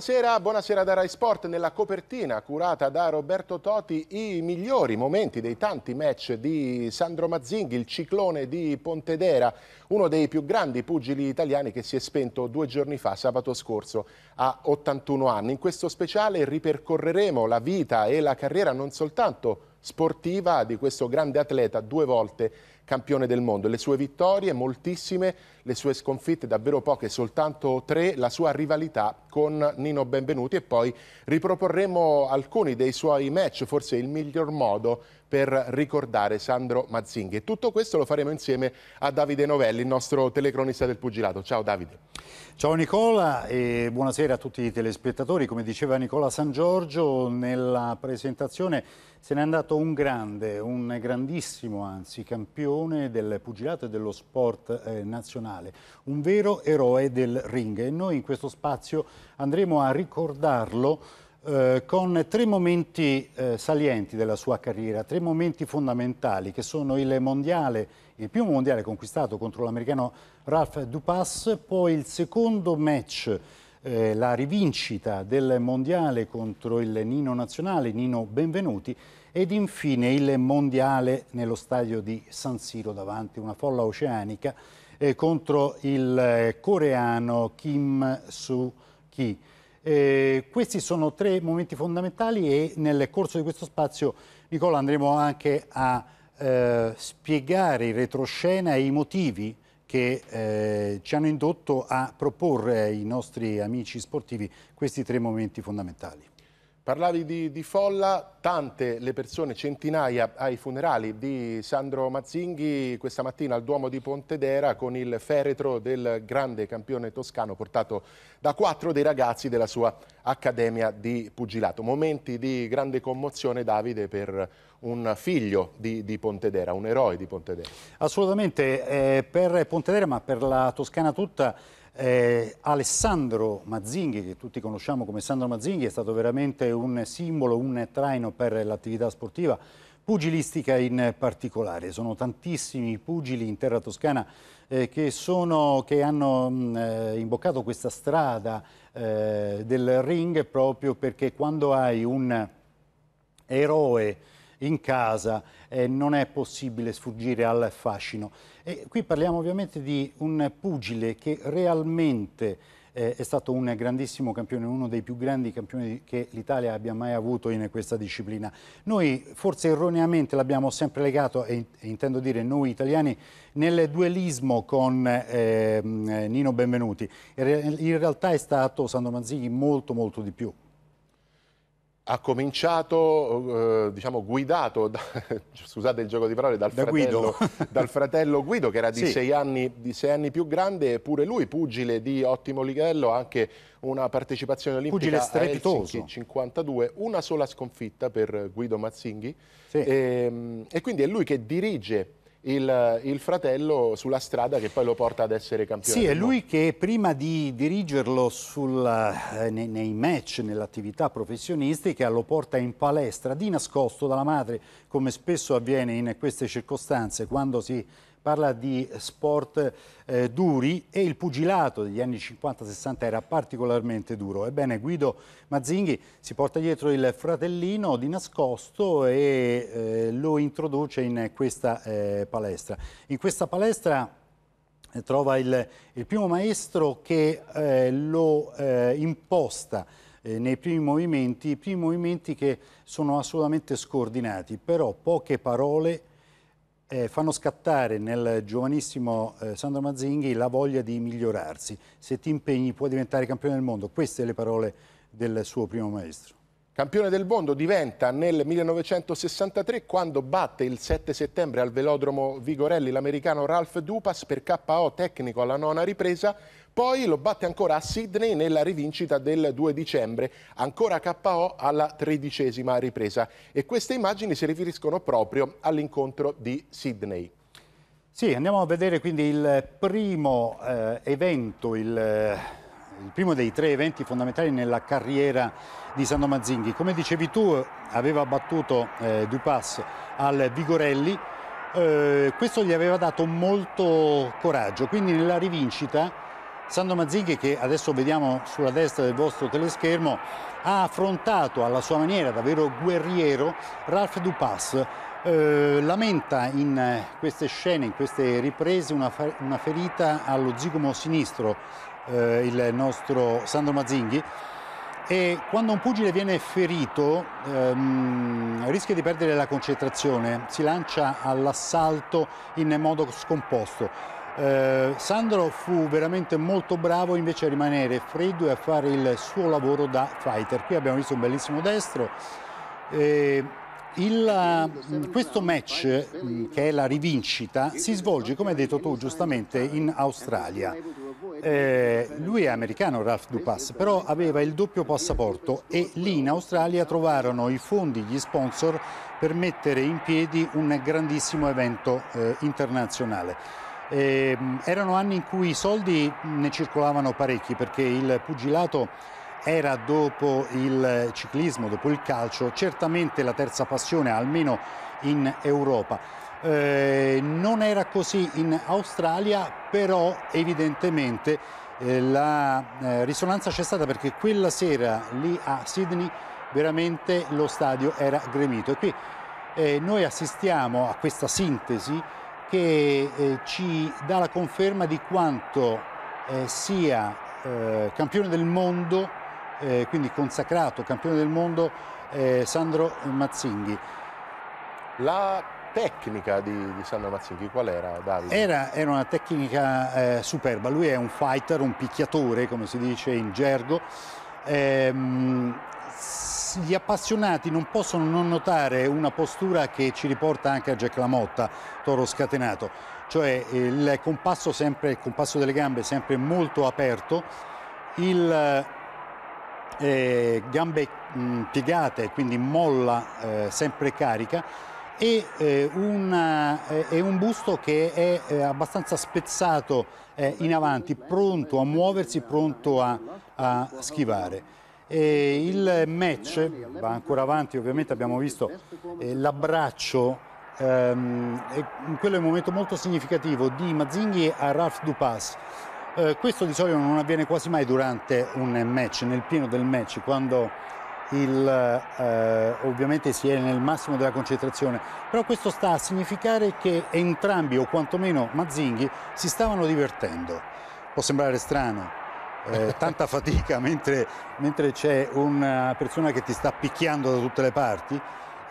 Buonasera, buonasera da Rai Sport. Nella copertina curata da Roberto Toti i migliori momenti dei tanti match di Sandro Mazzinghi, il ciclone di Pontedera, uno dei più grandi pugili italiani che si è spento due giorni fa, sabato scorso, a 81 anni. In questo speciale ripercorreremo la vita e la carriera non soltanto sportiva di questo grande atleta, due volte campione del mondo. Le sue vittorie moltissime, le sue sconfitte davvero poche, soltanto tre, la sua rivalità con Nino Benvenuti e poi riproporremo alcuni dei suoi match, forse il miglior modo per ricordare Sandro Mazzinghi. E tutto questo lo faremo insieme a Davide Novelli, il nostro telecronista del pugilato. Ciao Davide. Ciao Nicola e buonasera a tutti i telespettatori. Come diceva Nicola San Giorgio nella presentazione se n'è andato un grande, un grandissimo anzi campione del pugilato e dello sport eh, nazionale, un vero eroe del ring e noi in questo spazio andremo a ricordarlo eh, con tre momenti eh, salienti della sua carriera, tre momenti fondamentali che sono il mondiale, il primo mondiale conquistato contro l'americano Ralph Dupas, poi il secondo match eh, la rivincita del mondiale contro il Nino Nazionale, Nino Benvenuti, ed infine il mondiale nello stadio di San Siro davanti a una folla oceanica eh, contro il eh, coreano Kim soo ki eh, questi sono tre momenti fondamentali e nel corso di questo spazio, Nicola, andremo anche a eh, spiegare in retroscena e i motivi che eh, ci hanno indotto a proporre ai nostri amici sportivi questi tre momenti fondamentali. Parlavi di, di, folla, tante le persone, centinaia ai funerali di Sandro Mazzinghi questa mattina al Duomo di Pontedera con il feretro del grande campione toscano portato da quattro dei ragazzi della sua accademia di pugilato. Momenti di grande commozione Davide per un figlio di, di Pontedera, un eroe di Pontedera. Assolutamente, eh, per Pontedera ma per la Toscana tutta eh, Alessandro Mazzinghi, che tutti conosciamo come Sandro Mazzinghi, è stato veramente un simbolo, un traino per l'attività sportiva pugilistica in particolare. Sono tantissimi pugili in terra toscana eh, che, sono, che, hanno mh, mm, eh, imboccato questa strada eh, del ring proprio perché quando hai un eroe in casa, eh, non è possibile sfuggire al fascino. E qui parliamo ovviamente di un pugile che realmente eh, è stato un grandissimo campione, uno dei più grandi campioni che l'Italia abbia mai avuto in questa disciplina. Noi forse erroneamente l'abbiamo sempre legato, e intendo dire noi italiani, nel duelismo con eh, Nino Benvenuti. In realtà è stato Sandro Manzini molto molto di più ha cominciato, eh, diciamo, guidato, da, scusate il gioco di parole, dal, da fratello, Guido. dal fratello Guido, che era di, sì. sei anni, di, sei anni, più grande, pure lui pugile di ottimo livello, anche una partecipazione olimpica pugile strepitoso. a Helsinki 52, una sola sconfitta per Guido Mazzinghi. Sì. E, ehm, e quindi è lui che dirige il, il, fratello sulla strada che poi lo porta ad essere campione. Sì, è lui che prima di dirigerlo sul, eh, nei, nei, match, nell'attività professionistica, lo porta in palestra di nascosto dalla madre, come spesso avviene in queste circostanze, quando si parla di sport eh, duri e il pugilato degli anni 50-60 era particolarmente duro. Ebbene, Guido Mazzinghi si porta dietro il fratellino di nascosto e eh, lo introduce in questa eh, palestra. In questa palestra eh, trova il, il primo maestro che eh, lo eh, imposta nei primi movimenti, i primi movimenti che sono assolutamente scordinati, però poche parole eh, fanno scattare nel giovanissimo eh, Sandro Mazzinghi la voglia di migliorarsi. Se ti impegni puoi diventare campione del mondo. Queste le parole del suo primo maestro. Campione del mondo diventa nel 1963 quando batte il 7 settembre al velodromo Vigorelli l'americano Ralph Dupas per KO tecnico alla nona ripresa poi lo batte ancora a Sydney nella rivincita del 2 dicembre, ancora KO alla tredicesima ripresa. E queste immagini si riferiscono proprio all'incontro di Sydney. Sì, andiamo a vedere quindi il primo eh, evento, il, eh, il, primo dei tre eventi fondamentali nella carriera di Sando Mazzinghi. Come dicevi tu, aveva battuto eh, Dupas al Vigorelli, eh, questo gli aveva dato molto coraggio, quindi nella rivincita Sandro Mazzinghi che adesso vediamo sulla destra del vostro teleschermo ha affrontato alla sua maniera davvero guerriero Ralph Dupas eh, lamenta in queste scene, in queste riprese una, una ferita allo zigomo sinistro eh, il nostro Sandro Mazzinghi e quando un pugile viene ferito ehm, rischia di perdere la concentrazione, si lancia all'assalto in modo scomposto eh, Sandro fu veramente molto bravo invece a rimanere freddo e a fare il suo lavoro da fighter. Qui abbiamo visto un bellissimo destro. Eh, il, mm, questo match, mm, che è la rivincita, si svolge, come hai detto tu giustamente, in Australia. Eh, lui è americano, Ralph Dupas, però aveva il doppio passaporto e lì in Australia trovarono i fondi, gli sponsor per mettere in piedi un grandissimo evento eh, internazionale. Eh, erano anni in cui i soldi ne circolavano parecchi perché il pugilato era dopo il ciclismo, dopo il calcio, certamente la terza passione, almeno in Europa. Eh, non era così in Australia, però evidentemente eh, la eh, risonanza c'è stata perché quella sera lì a Sydney veramente lo stadio era gremito. E qui eh, noi assistiamo a questa sintesi che eh, ci dà la conferma di quanto eh, sia eh, campione del mondo, eh, quindi consacrato campione del mondo eh, Sandro Mazzinghi. La tecnica di, di, Sandro Mazzinghi qual era Davide? Era, era una tecnica eh, superba, lui è un fighter, un picchiatore come si dice in gergo. Ehm, gli appassionati non possono non notare una postura che ci riporta anche a Jack Lamotta, toro scatenato, cioè il compasso, sempre, il compasso delle gambe sempre molto aperto, il, eh, gambe mh, piegate, quindi molla eh, sempre carica e, eh, una, eh, un busto che è eh, abbastanza spezzato eh, in avanti, pronto a muoversi, pronto a, a schivare. E il match va ancora avanti, ovviamente abbiamo visto eh, l'abbraccio, ehm, quello è un momento molto significativo di Mazzinghi a Ralph Dupas. Eh, questo di solito non avviene quasi mai durante un match, nel pieno del match, quando il, eh, ovviamente si è nel massimo della concentrazione, però questo sta a significare che entrambi, o quantomeno Mazzinghi, si stavano divertendo. Può sembrare strano, eh, tanta fatica mentre, mentre, c'è una persona che ti sta picchiando da tutte le parti.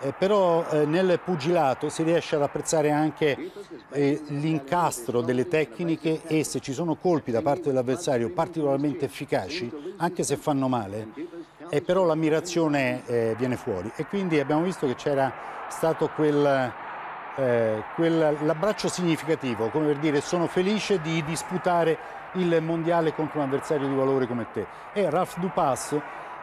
Eh, però eh, nel pugilato si riesce ad apprezzare anche eh, l'incastro delle tecniche e se ci sono colpi da parte dell'avversario particolarmente efficaci, anche se fanno male, e però l'ammirazione eh, viene fuori e quindi abbiamo visto che c'era stato quel, eh, quell'abbraccio significativo, come per dire sono felice di disputare il mondiale contro un avversario di valore come te. E Ralph Dupas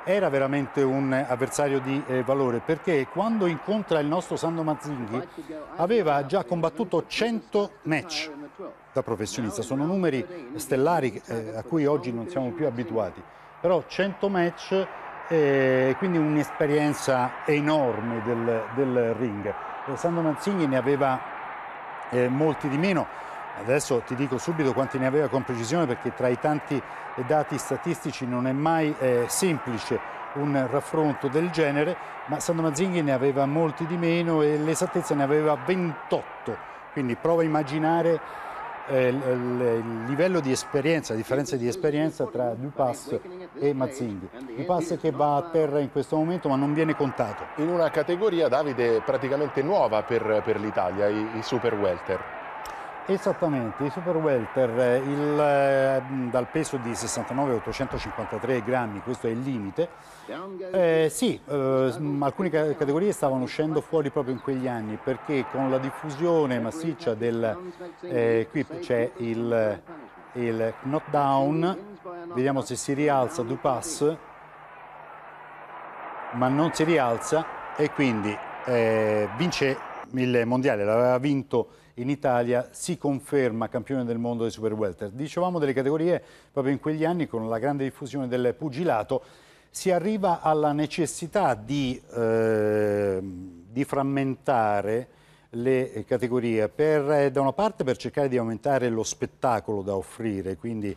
era veramente un avversario di eh, valore perché quando incontra il nostro Sando Mazzinghi aveva già combattuto 100 match da professionista. Sono numeri stellari eh, a cui oggi non siamo più abituati, però 100 match eh, e eh, quindi un'esperienza enorme del, del ring. Eh, Sando Mazzinghi ne aveva eh, molti di meno Adesso ti dico subito quanti ne aveva con precisione perché tra i tanti dati statistici non è mai eh, semplice un raffronto del genere, ma Sando Mazzinghi ne aveva molti di meno e l'esattezza ne aveva 28, quindi prova a immaginare eh, il livello di esperienza, la differenza di esperienza tra Dupas e Mazzinghi. Dupas che va a terra in questo momento ma non viene contato. In una categoria, Davide, praticamente nuova per, per l'Italia, i, i super welter. Esattamente, i super welter eh, il, eh, dal peso di 69,853 grammi, questo è il limite. Eh, sì, eh, alcune categorie stavano uscendo fuori proprio in quegli anni perché con la diffusione massiccia del... Eh, qui c'è il, il knockdown, vediamo se si rialza Dupass, ma non si rialza e quindi eh, vince il mondiale, l'aveva vinto in Italia si conferma campione del mondo dei super welter. Dicevamo delle categorie proprio in quegli anni con la grande diffusione del pugilato si arriva alla necessità di, eh, di frammentare le categorie per, eh, da una parte per cercare di aumentare lo spettacolo da offrire, quindi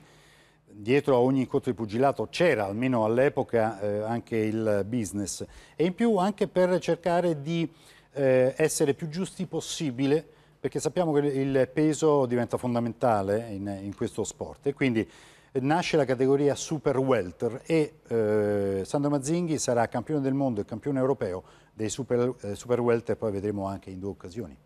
dietro a ogni incontro di pugilato c'era almeno all'epoca eh, anche il business e in più anche per cercare di eh, essere più giusti possibile perché sappiamo che il peso diventa fondamentale in, in questo sport e quindi nasce la categoria Super Welter e eh, Sandro Mazzinghi sarà campione del mondo e campione europeo dei Super, eh, super Welter, poi vedremo anche in due occasioni.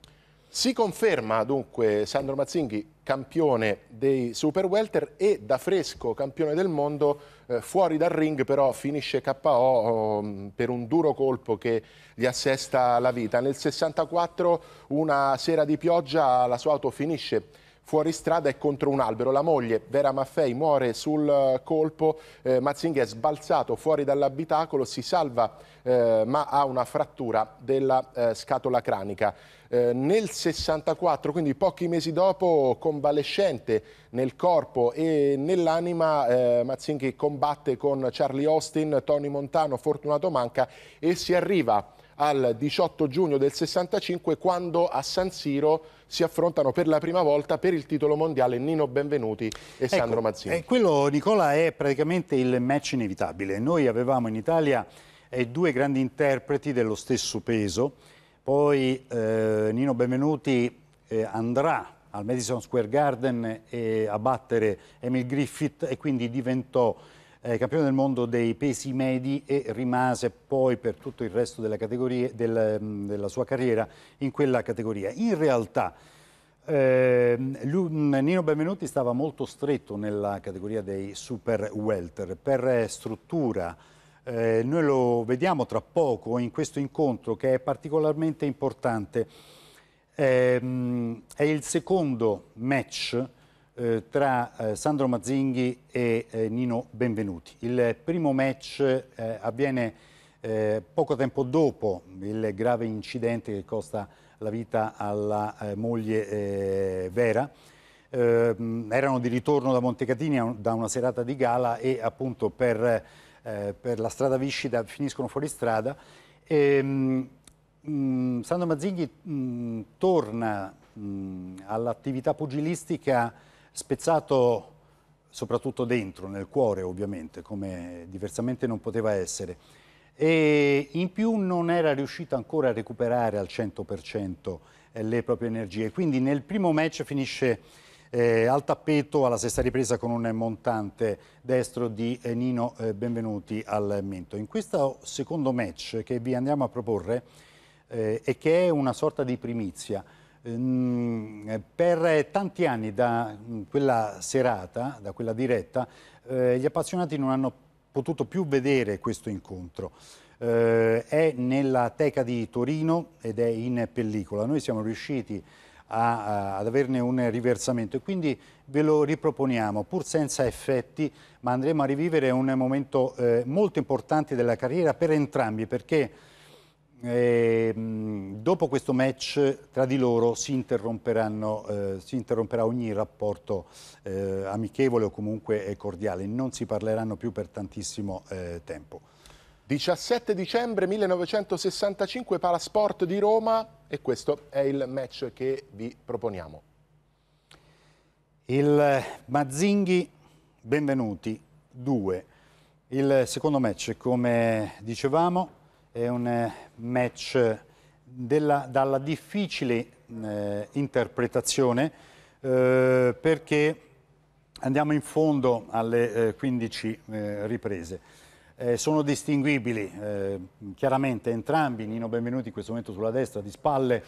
Si conferma dunque Sandro Mazzinghi campione dei Super Welter e da fresco campione del mondo eh, fuori dal ring però finisce KO mm, per un duro colpo che gli assesta la vita. Nel 64 una sera di pioggia la sua auto finisce fuori strada e contro un albero. La moglie Vera Maffei muore sul eh, colpo, eh, Mazzinghe è sbalzato fuori dall'abitacolo, si salva eh, ma ha una frattura della eh, scatola cranica. Eh, nel 64, quindi pochi mesi dopo, convalescente nel corpo e nell'anima, eh, Mazzinghe combatte con Charlie Austin, Tony Montano, Fortunato Manca e si arriva al 18 giugno del 65 quando a San Siro si affrontano per la prima volta per il titolo mondiale Nino Benvenuti e ecco, Sandro Mazzini. Eh, quello Nicola è praticamente il match inevitabile. Noi avevamo in Italia eh, due grandi interpreti dello stesso peso, poi eh, Nino Benvenuti eh, andrà al Madison Square Garden eh, a battere Emil Griffith e quindi diventò eh, campione del mondo dei pesi medi e rimase poi per tutto il resto della, del, mm, della sua carriera in quella categoria. In realtà eh, lui, mm, Nino Benvenuti stava molto stretto nella categoria dei super welter per eh, struttura. Eh, noi lo vediamo tra poco in questo incontro che è particolarmente importante. Eh, è il secondo match eh, tra eh, Sandro Mazzinghi e eh, Nino Benvenuti. Il primo match eh, avviene eh, poco tempo dopo il grave incidente che costa la vita alla moglie Vera. erano di ritorno da Montecatini da una serata di gala e appunto per, per la strada viscida finiscono fuori strada. E, ehm, mh, mm, Sandro Mazzinghi mh, mm, torna mm, all'attività pugilistica spezzato soprattutto dentro, nel cuore ovviamente, come diversamente non poteva essere. E in più non era riuscito ancora a recuperare al 100% eh, le proprie energie. Quindi nel primo match finisce eh, al tappeto alla sesta ripresa con un montante destro di eh, Nino eh, Benvenuti al mento. In questo secondo match che vi andiamo a proporre eh, e che è una sorta di primizia, Ehm, eh, per tanti anni da mm, quella serata, da quella diretta, eh, gli appassionati non hanno potuto più vedere questo incontro. Eh, è nella Teca di Torino ed è in pellicola. Noi siamo riusciti a, ad averne un riversamento e quindi ve lo riproponiamo pur senza effetti ma andremo a rivivere un momento molto importante della carriera per entrambi perché e, ehm, dopo questo match tra di loro si, eh, si interromperà ogni rapporto eh, amichevole o comunque eh, cordiale, non si parleranno più per tantissimo eh, tempo. 17 dicembre 1965 Palasport di Roma e questo è il match che vi proponiamo. Il Mazzinghi Benvenuti 2, il secondo match come dicevamo è un eh, match della, dalla difficile eh, interpretazione eh, perché andiamo in fondo alle eh, 15 eh, riprese. Eh, sono distinguibili chiaramente entrambi, Nino Benvenuti in questo momento sulla destra di spalle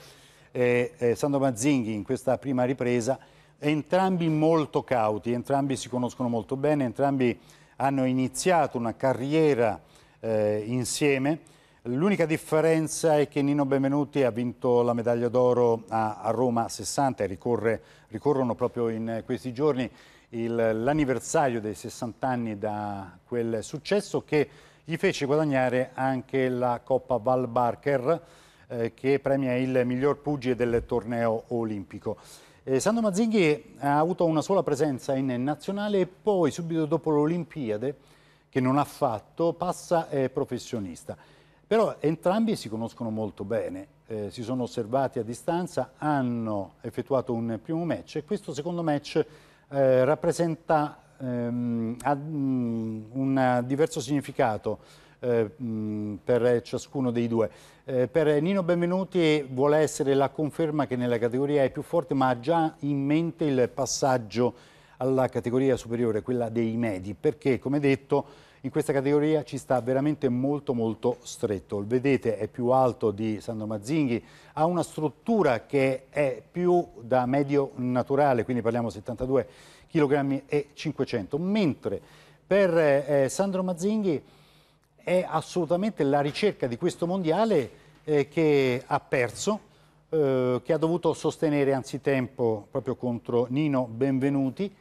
e Sando Mazzinghi in questa prima ripresa, entrambi molto cauti, entrambi si conoscono molto bene, entrambi hanno iniziato una carriera insieme L'unica differenza è che Nino Benvenuti ha vinto la medaglia d'oro a, Roma 60 e ricorre, ricorrono proprio in questi giorni l'anniversario dei 60 anni da quel successo che gli fece guadagnare anche la Coppa Val Barker eh, che premia il miglior pugile del torneo olimpico. Eh, Sandro Mazzinghi ha avuto una sola presenza in nazionale e poi subito dopo l'Olimpiade, che non ha fatto, passa eh, professionista. Però entrambi si conoscono molto bene, eh, si sono osservati a distanza, hanno effettuato un primo match e questo secondo match eh, rappresenta ehm, ad, mh, mm, un diverso significato eh, mh, mm, per ciascuno dei due. Eh, per Nino Benvenuti vuole essere la conferma che nella categoria è più forte ma ha già in mente il passaggio alla categoria superiore, quella dei medi, perché come detto in questa categoria ci sta veramente molto molto stretto. Il vedete è più alto di Sandro Mazzinghi, ha una struttura che è più da medio naturale, quindi parliamo 72 kg e 500, mentre per eh, Sandro Mazzinghi è assolutamente la ricerca di questo mondiale eh, che ha perso, eh, che ha dovuto sostenere anzitempo proprio contro Nino Benvenuti,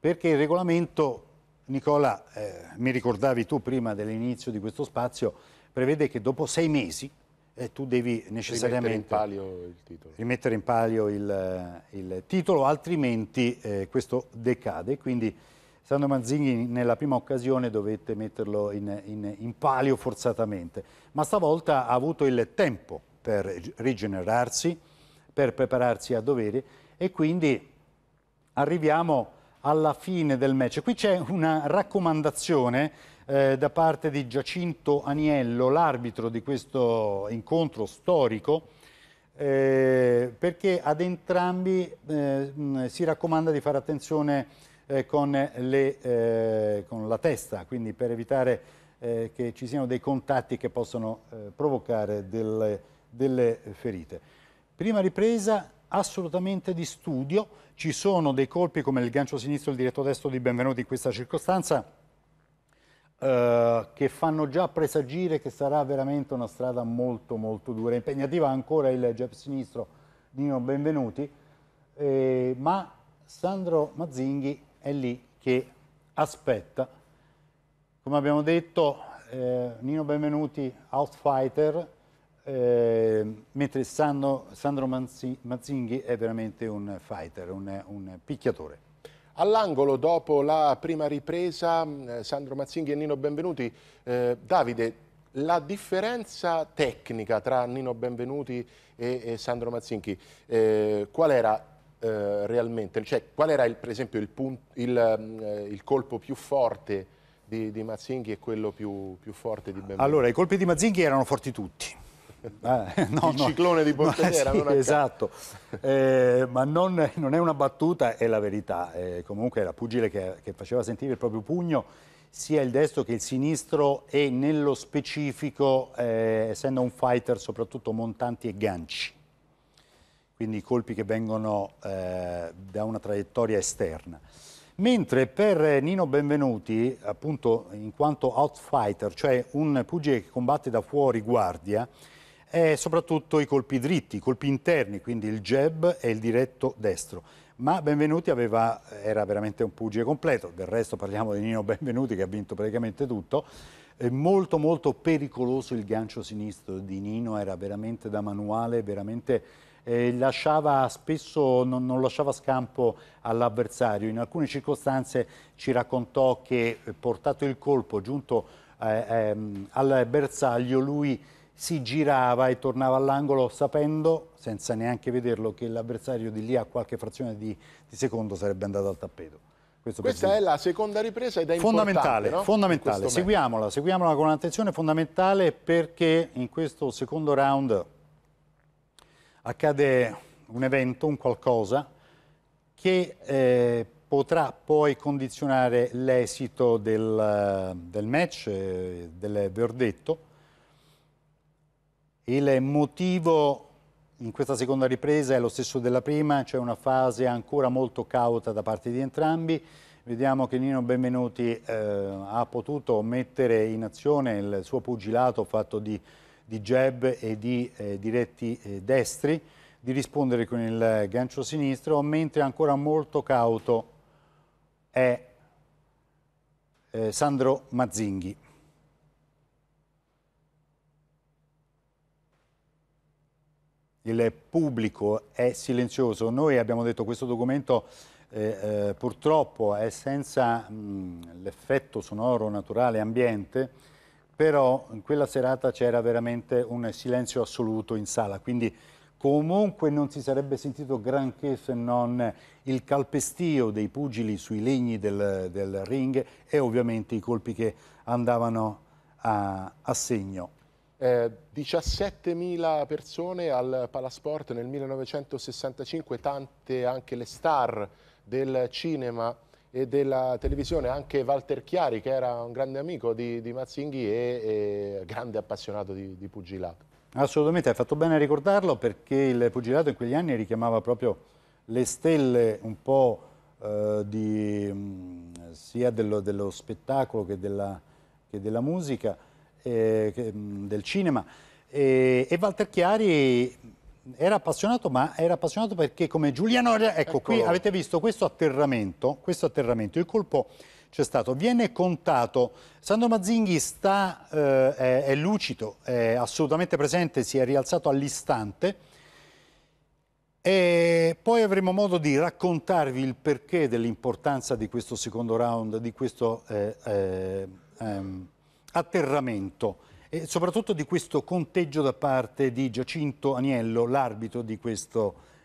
perché il regolamento Nicola, eh, mi ricordavi tu prima dell'inizio di questo spazio, prevede che dopo sei mesi eh, tu devi necessariamente rimettere in palio il titolo, eh, il, il titolo altrimenti eh, questo decade. Quindi Sandro Manzini nella prima occasione dovette metterlo in, in, in palio forzatamente, ma stavolta ha avuto il tempo per rigenerarsi, per prepararsi a dovere e quindi arriviamo a alla fine del match. Qui c'è una raccomandazione eh, da parte di Giacinto Aniello, l'arbitro di questo incontro storico, eh, perché ad entrambi eh, si raccomanda di fare attenzione eh, con, le, eh, con, la testa, quindi per evitare eh, che ci siano dei contatti che possono provocare delle, delle ferite. Prima ripresa assolutamente di studio, ci sono dei colpi come il gancio sinistro e il diretto destro di Benvenuti in questa circostanza eh, che fanno già presagire che sarà veramente una strada molto molto dura, impegnativa ancora il jab sinistro di Nino Benvenuti, eh, ma Sandro Mazzinghi è lì che aspetta. Come abbiamo detto, eh, Nino Benvenuti, outfighter, Ehm, mentre Sandro, Sandro Mazzinghi è veramente un fighter, un, un picchiatore. All'angolo dopo la prima ripresa, mm, Sandro Mazzinghi e Nino Benvenuti, eh, Davide, la differenza tecnica tra Nino Benvenuti e, e Sandro Mazzinghi, eh, qual era eh, realmente? Cioè, qual era il, per esempio il, punto, il, mm, il colpo più forte di, di Mazzinghi e quello più, più forte di Benvenuti? Allora, i colpi di Mazzinghi erano forti tutti eh, no, il no, ciclone di Pontedera. Sì, esatto, eh, ma non, non, è una battuta, è la verità. Eh, comunque era Pugile che, che, faceva sentire il proprio pugno, sia il destro che il sinistro e nello specifico, eh, essendo un fighter, soprattutto montanti e ganci. Quindi colpi che vengono eh, da una traiettoria esterna. Mentre per Nino Benvenuti, appunto in quanto outfighter, cioè un pugile che combatte da fuori guardia, e soprattutto i colpi dritti, i colpi interni, quindi il jab e il diretto destro. Ma Benvenuti aveva, era veramente un pugile completo, del resto parliamo di Nino Benvenuti che ha vinto praticamente tutto, è molto molto pericoloso il gancio sinistro di Nino, era veramente da manuale, veramente eh, lasciava spesso, non, non lasciava scampo all'avversario. In alcune circostanze ci raccontò che eh, portato il colpo giunto eh, ehm, al bersaglio lui si girava e tornava all'angolo sapendo, senza neanche vederlo, che l'avversario di lì a qualche frazione di, di secondo sarebbe andato al tappeto. Questo Questa è la seconda ripresa ed è fondamentale, no? fondamentale. Seguiamola, seguiamola con attenzione, fondamentale perché in questo secondo round accade un evento, un qualcosa che eh, potrà poi condizionare l'esito del, del match, eh, del verdetto il motivo in questa seconda ripresa è lo stesso della prima, c'è cioè una fase ancora molto cauta da parte di entrambi. Vediamo che Nino Benvenuti eh, ha potuto mettere in azione il suo pugilato fatto di, di jab e di eh, diretti eh, destri, di rispondere con il gancio sinistro, mentre ancora molto cauto è eh, Sandro Mazzinghi. il pubblico è silenzioso. Noi abbiamo detto che questo documento eh, eh, purtroppo è senza mm, l'effetto sonoro naturale ambiente, però in quella serata c'era veramente un silenzio assoluto in sala, quindi comunque non si sarebbe sentito granché se non il calpestio dei pugili sui legni del, del ring e ovviamente i colpi che andavano a, a segno. Eh, 17.000 persone al Palasport nel 1965, tante anche le star del cinema e della televisione, anche Walter Chiari che era un grande amico di, di Mazzinghi e, e, grande appassionato di, di pugilato. Assolutamente, hai fatto bene a ricordarlo perché il pugilato in quegli anni richiamava proprio le stelle un po' eh, di, mm, sia dello, dello, spettacolo che della, che della musica eh, mm, del cinema e, e Walter Chiari era appassionato, ma era appassionato perché come Giuliano... Ecco, Eccolo. qui avete visto questo atterramento, questo atterramento, il colpo c'è stato, viene contato, Sandro Mazzinghi sta, eh, è, è, lucido, è assolutamente presente, si è rialzato all'istante, e poi avremo modo di raccontarvi il perché dell'importanza di questo secondo round, di questo... Eh, eh, ehm, atterramento e soprattutto di questo conteggio da parte di Giacinto Aniello, l'arbitro di,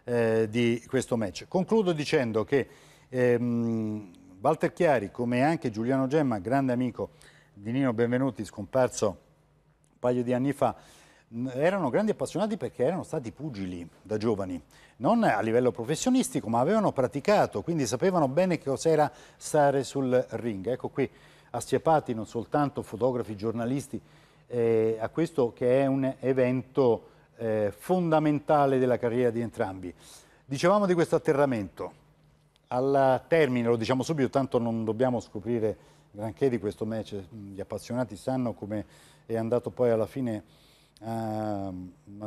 eh, di, questo match. Concludo dicendo che ehm, Walter Chiari, come anche Giuliano Gemma, grande amico di Nino Benvenuti, scomparso un paio di anni fa, erano grandi appassionati perché erano stati pugili da giovani, non a livello professionistico, ma avevano praticato, quindi sapevano bene che cos'era stare sul ring. Ecco qui assiepati non soltanto fotografi, giornalisti, eh, a questo che è un evento eh, fondamentale della carriera di entrambi. Dicevamo di questo atterramento, al termine, lo diciamo subito, tanto non dobbiamo scoprire granché di questo match, gli appassionati sanno come è andato poi alla fine a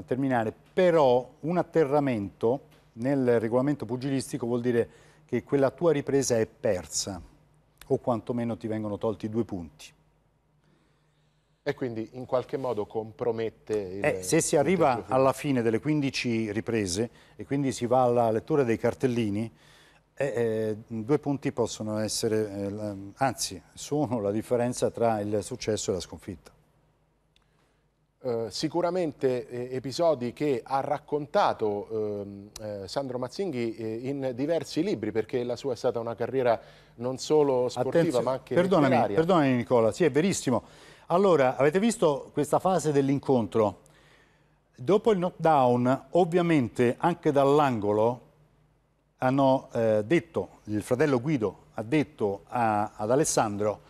terminare, però un atterramento nel regolamento pugilistico vuol dire che quella tua ripresa è persa, o quantomeno ti vengono tolti due punti. E quindi in qualche modo compromette... Il, eh, se si arriva alla fine delle 15 riprese e quindi si va alla lettura dei cartellini, eh, eh, due punti possono essere, eh, anzi sono la differenza tra il successo e la sconfitta. Eh, sicuramente eh, episodi che ha raccontato ehm, eh, Sandro Mazzinghi eh, in diversi libri perché la sua è stata una carriera non solo sportiva Attenzione, ma anche perdonami, letteraria. Perdonami Nicola, sì è verissimo. Allora, avete visto questa fase dell'incontro? Dopo il knockdown, ovviamente anche dall'angolo hanno eh, detto, il fratello Guido ha detto a, ad Alessandro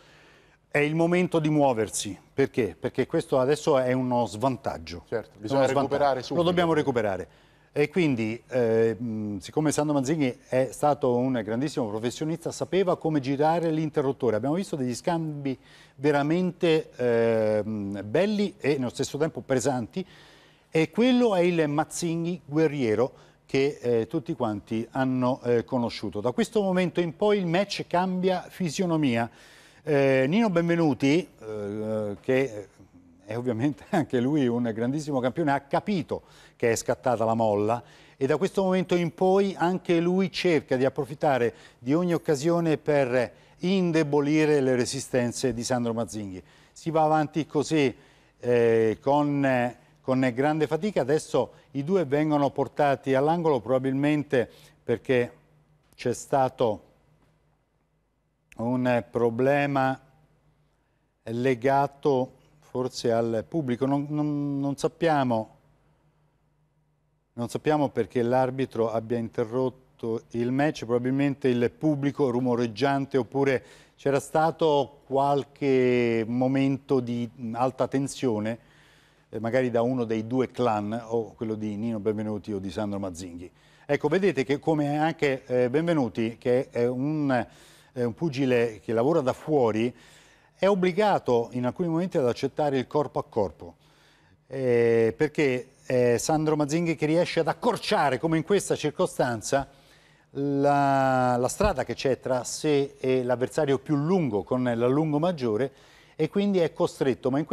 è il momento di muoversi, perché? Perché questo adesso è uno svantaggio. Certo, bisogna uno recuperare subito. Lo dobbiamo recuperare. E quindi, eh, siccome Sandro Manzini è stato un grandissimo professionista, sapeva come girare l'interruttore. Abbiamo visto degli scambi veramente eh, belli e nello stesso tempo pesanti. E quello è il Mazzini guerriero che eh, tutti quanti hanno eh, conosciuto. Da questo momento in poi il match cambia fisionomia. Eh, Nino Benvenuti, eh, che eh, è ovviamente anche lui un grandissimo campione, ha capito che è scattata la molla e da questo momento in poi anche lui cerca di approfittare di ogni occasione per indebolire le resistenze di Sandro Mazzinghi. Si va avanti così eh, con, con grande fatica, adesso i due vengono portati all'angolo probabilmente perché c'è stato un problema legato forse al pubblico. Non, non, non, sappiamo, non sappiamo, perché l'arbitro abbia interrotto il match, probabilmente il pubblico rumoreggiante oppure c'era stato qualche momento di alta tensione eh, magari da uno dei due clan, o quello di Nino Benvenuti o di Sandro Mazzinghi. Ecco, vedete che come anche eh, Benvenuti, che è un eh, un pugile che lavora da fuori è obbligato in alcuni momenti ad accettare il corpo a corpo. Eh, perché è eh, Sandro Mazzinghi che riesce ad accorciare, come in questa circostanza, la, la strada che c'è tra sé e l'avversario più lungo, con l'allungo maggiore, e quindi è costretto. Ma in,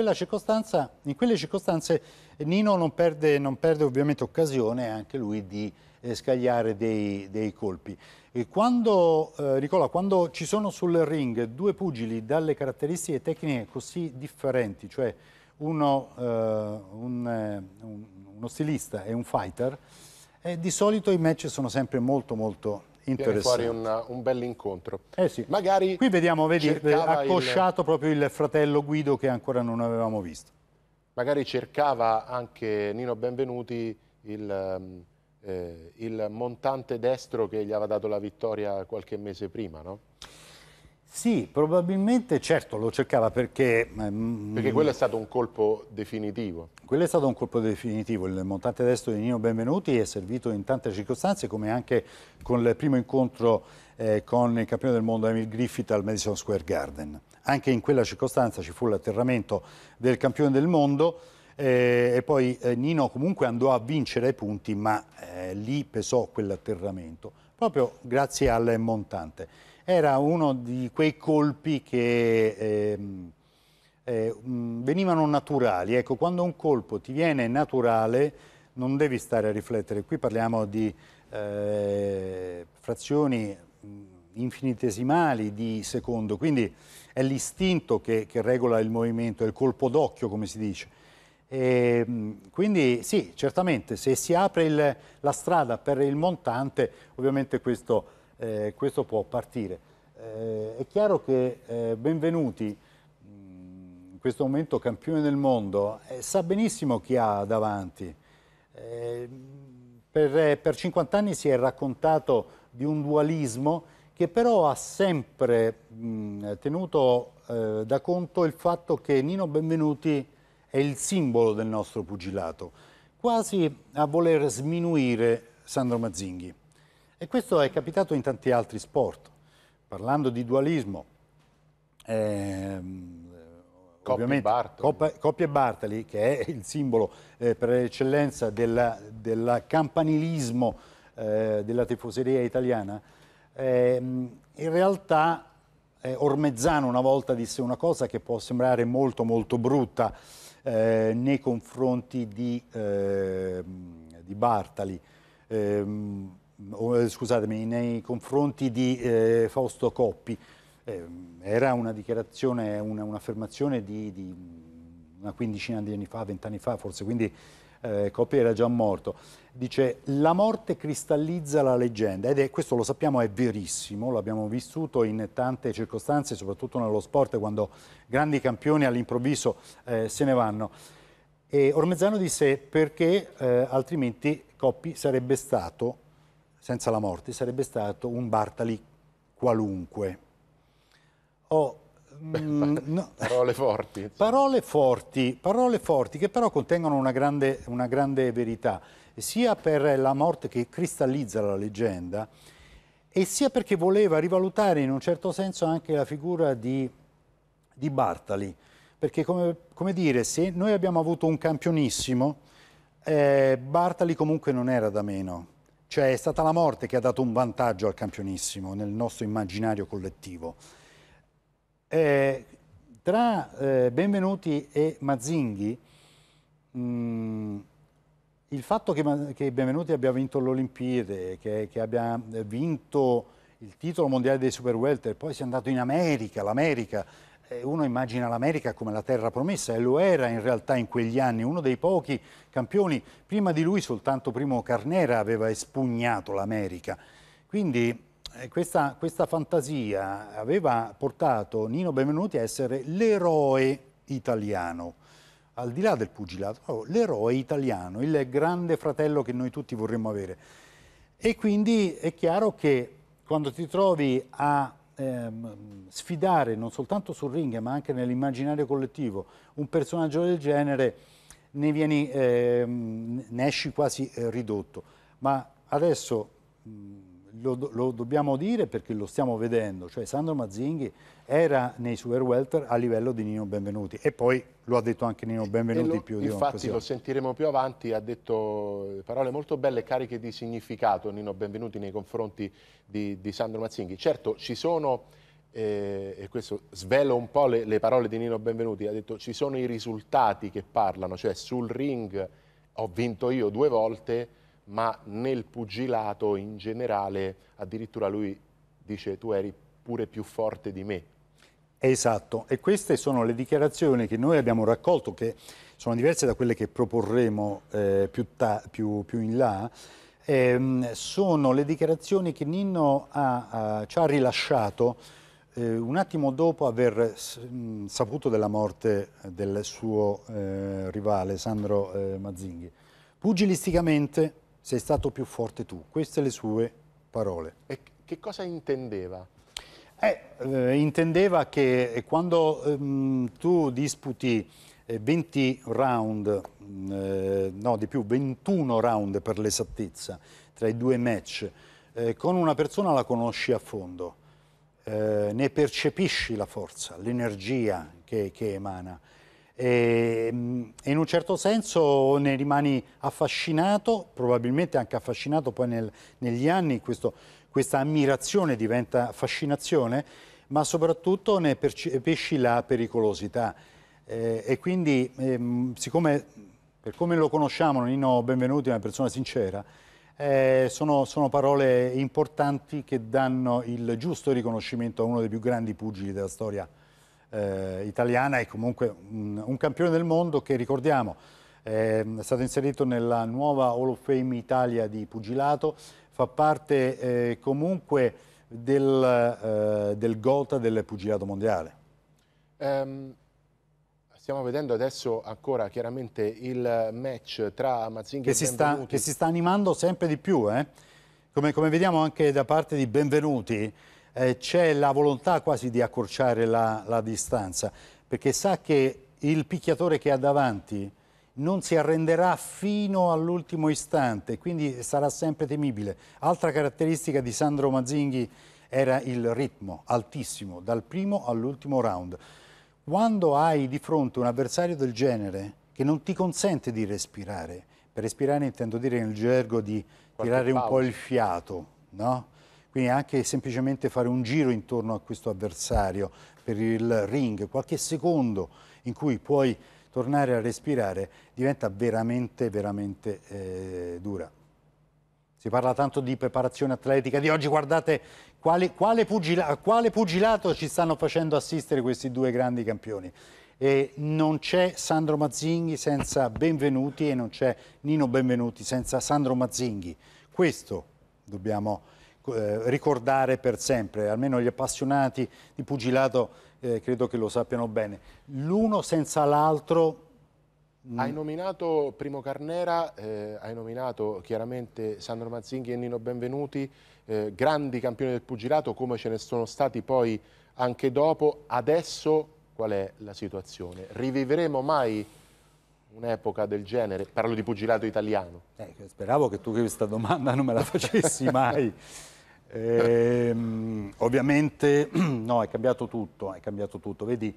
in quelle circostanze Nino non perde, non perde, ovviamente occasione anche lui di eh, scagliare dei, dei colpi. E quando, eh, Nicola, quando ci sono sul ring due pugili dalle caratteristiche tecniche così differenti, cioè uno, eh, un, eh, un, uno stilista e un fighter, eh, di solito i match sono sempre molto molto interessanti. Viene fuori un, un bell'incontro. Eh sì. Magari Qui vediamo, vedi, eh, accosciato il... proprio il fratello Guido che ancora non avevamo visto. Magari cercava anche Nino Benvenuti il ehm, eh, il montante destro che gli aveva dato la vittoria qualche mese prima, no? Sì, probabilmente, certo, lo cercava perché... Ehm, perché quello è stato un colpo definitivo. Quello è stato un colpo definitivo. Il montante destro di Nino Benvenuti è servito in tante circostanze, come anche con il primo incontro eh, con il campione del mondo Emil Griffith al Madison Square Garden. Anche in quella circostanza ci fu l'atterramento del campione del mondo eh, e poi eh, Nino comunque andò a vincere ai punti, ma eh, lì pesò quell'atterramento, proprio grazie al montante. Era uno di quei colpi che ehm, venivano naturali. Ecco, quando un colpo ti viene naturale non devi stare a riflettere. Qui parliamo di eh, frazioni infinitesimali di secondo, quindi è l'istinto che, che regola il movimento, è il colpo d'occhio, come si dice. E, ehm, quindi sì, certamente se si apre il, la strada per il montante, ovviamente questo, eh, questo può partire. Eh, è chiaro che eh, Benvenuti, mm, in questo momento campione del mondo, eh, sa benissimo chi ha davanti. Ehm, per, per 50 anni si è raccontato di un dualismo che però ha sempre mh, mm, tenuto eh, da conto il fatto che Nino Benvenuti è il simbolo del nostro pugilato, quasi a voler sminuire Sandro Mazzinghi. E questo è capitato in tanti altri sport. Parlando di dualismo, ehm, Coppie, Bartoli. Coppie che è il simbolo eh, per eccellenza del campanilismo eh, della tifoseria italiana, ehm, in realtà eh, Ormezzano una volta disse una cosa che può sembrare molto molto brutta, eh, nei confronti di, eh, di Bartali, ehm, eh, scusatemi, nei confronti di eh, Fausto Coppi. Ehm, era una dichiarazione, un'affermazione un di, di, una quindicina di anni fa, vent'anni fa forse, quindi eh, Coppi era già morto dice la morte cristallizza la leggenda ed è, questo lo sappiamo è verissimo, l'abbiamo vissuto in tante circostanze, soprattutto nello sport quando grandi campioni all'improvviso eh, se ne vanno. E Ormezzano disse perché eh, altrimenti Coppi sarebbe stato, senza la morte, sarebbe stato un Bartali qualunque. Oh, mm, no. Parole forti. Parole forti, parole forti che però contengono una grande, una grande verità sia per la morte che cristallizza la leggenda e sia perché voleva rivalutare in un certo senso anche la figura di, di Bartali. Perché come, come, dire, se noi abbiamo avuto un campionissimo, eh, Bartali comunque non era da meno. Cioè è stata la morte che ha dato un vantaggio al campionissimo nel nostro immaginario collettivo. Eh, tra eh, Benvenuti e Mazzinghi mh, mm, il fatto che, che Benvenuti abbia vinto l'Olimpiade, che, che abbia eh, vinto il titolo mondiale dei super welter, poi sia andato in America, l'America, eh, uno immagina l'America come la terra promessa e lo era in realtà in quegli anni, uno dei pochi campioni, prima di lui soltanto Primo Carnera aveva espugnato l'America, quindi eh, questa, questa fantasia aveva portato Nino Benvenuti a essere l'eroe italiano al di là del pugilato, oh, l'eroe italiano, il grande fratello che noi tutti vorremmo avere. E quindi è chiaro che quando ti trovi a ehm, sfidare non soltanto sul ring ma anche nell'immaginario collettivo un personaggio del genere ne, vieni, ehm, ne esci quasi eh, ridotto. Ma adesso... Mh, lo, lo, dobbiamo dire perché lo stiamo vedendo, cioè Sandro Mazzinghi era nei Super Welter a livello di Nino Benvenuti e poi lo ha detto anche Nino Benvenuti lo, più di infatti Infatti lo sentiremo più avanti, ha detto parole molto belle cariche di significato Nino Benvenuti nei confronti di, di Sandro Mazzinghi. Certo ci sono, eh, e questo svelo un po' le, le parole di Nino Benvenuti, ha detto ci sono i risultati che parlano, cioè sul ring ho vinto io due volte ma nel pugilato in generale addirittura lui dice tu eri pure più forte di me. Esatto, e queste sono le dichiarazioni che noi abbiamo raccolto, che sono diverse da quelle che proporremo eh, più, più, più, in là, ehm, sono le dichiarazioni che Nino ha, ha, ci ha rilasciato eh, un attimo dopo aver mh, mm, saputo della morte del suo eh, rivale Sandro eh, Mazzinghi. Pugilisticamente sei stato più forte tu. Queste le sue parole. E che cosa intendeva? Eh, eh, intendeva che eh, quando ehm, tu disputi eh, 20 round, mm, eh, no di più, 21 round per l'esattezza, tra i due match, eh, con una persona la conosci a fondo, ne percepisci la forza, l'energia che, che emana, Ehm, e, in un certo senso ne rimani affascinato, probabilmente anche affascinato poi nel, negli anni, questo, questa ammirazione diventa fascinazione, ma soprattutto ne percepisci la pericolosità. Eh, e quindi, ehm, siccome per come lo conosciamo, Nino Benvenuti è una persona sincera, eh, sono, sono, parole importanti che danno il giusto riconoscimento a uno dei più grandi pugili della storia eh, italiana è comunque un, un, campione del mondo che ricordiamo è stato inserito nella nuova Hall of Fame Italia di pugilato, fa parte eh, comunque del, eh, del gota del pugilato mondiale. Um stiamo vedendo adesso ancora chiaramente il match tra Mazzinghi che e si Sta, che si sta animando sempre di più, eh? come, come, vediamo anche da parte di Benvenuti, eh, c'è la volontà quasi di accorciare la, la distanza, perché sa che il picchiatore che ha davanti non si arrenderà fino all'ultimo istante, quindi sarà sempre temibile. Altra caratteristica di Sandro Mazzinghi era il ritmo altissimo, dal primo all'ultimo round. Quando hai di fronte un avversario del genere che non ti consente di respirare, per respirare intendo dire nel gergo di Qualche tirare pausa. un po' il fiato, no? Quindi anche semplicemente fare un giro intorno a questo avversario per il ring, qualche secondo in cui puoi tornare a respirare diventa veramente, veramente eh, dura. Si parla tanto di preparazione atletica di oggi, guardate quale, quale pugila, a quale pugilato ci stanno facendo assistere questi due grandi campioni. E non c'è Sandro Mazzinghi senza Benvenuti e non c'è Nino Benvenuti senza Sandro Mazzinghi. Questo dobbiamo eh, ricordare per sempre, almeno gli appassionati di pugilato eh, credo che lo sappiano bene. L'uno senza l'altro... Mm. Hai nominato Primo Carnera, eh, hai nominato chiaramente Sandro Mazzinghi e Nino Benvenuti, eh, grandi campioni del pugilato come ce ne sono stati poi anche dopo. Adesso qual è la situazione? Rivivremo mai un'epoca del genere? Parlo di pugilato italiano. Eh, speravo che tu questa domanda non me la facessi mai. Eh, ovviamente no, è cambiato tutto, è cambiato tutto. Vedi,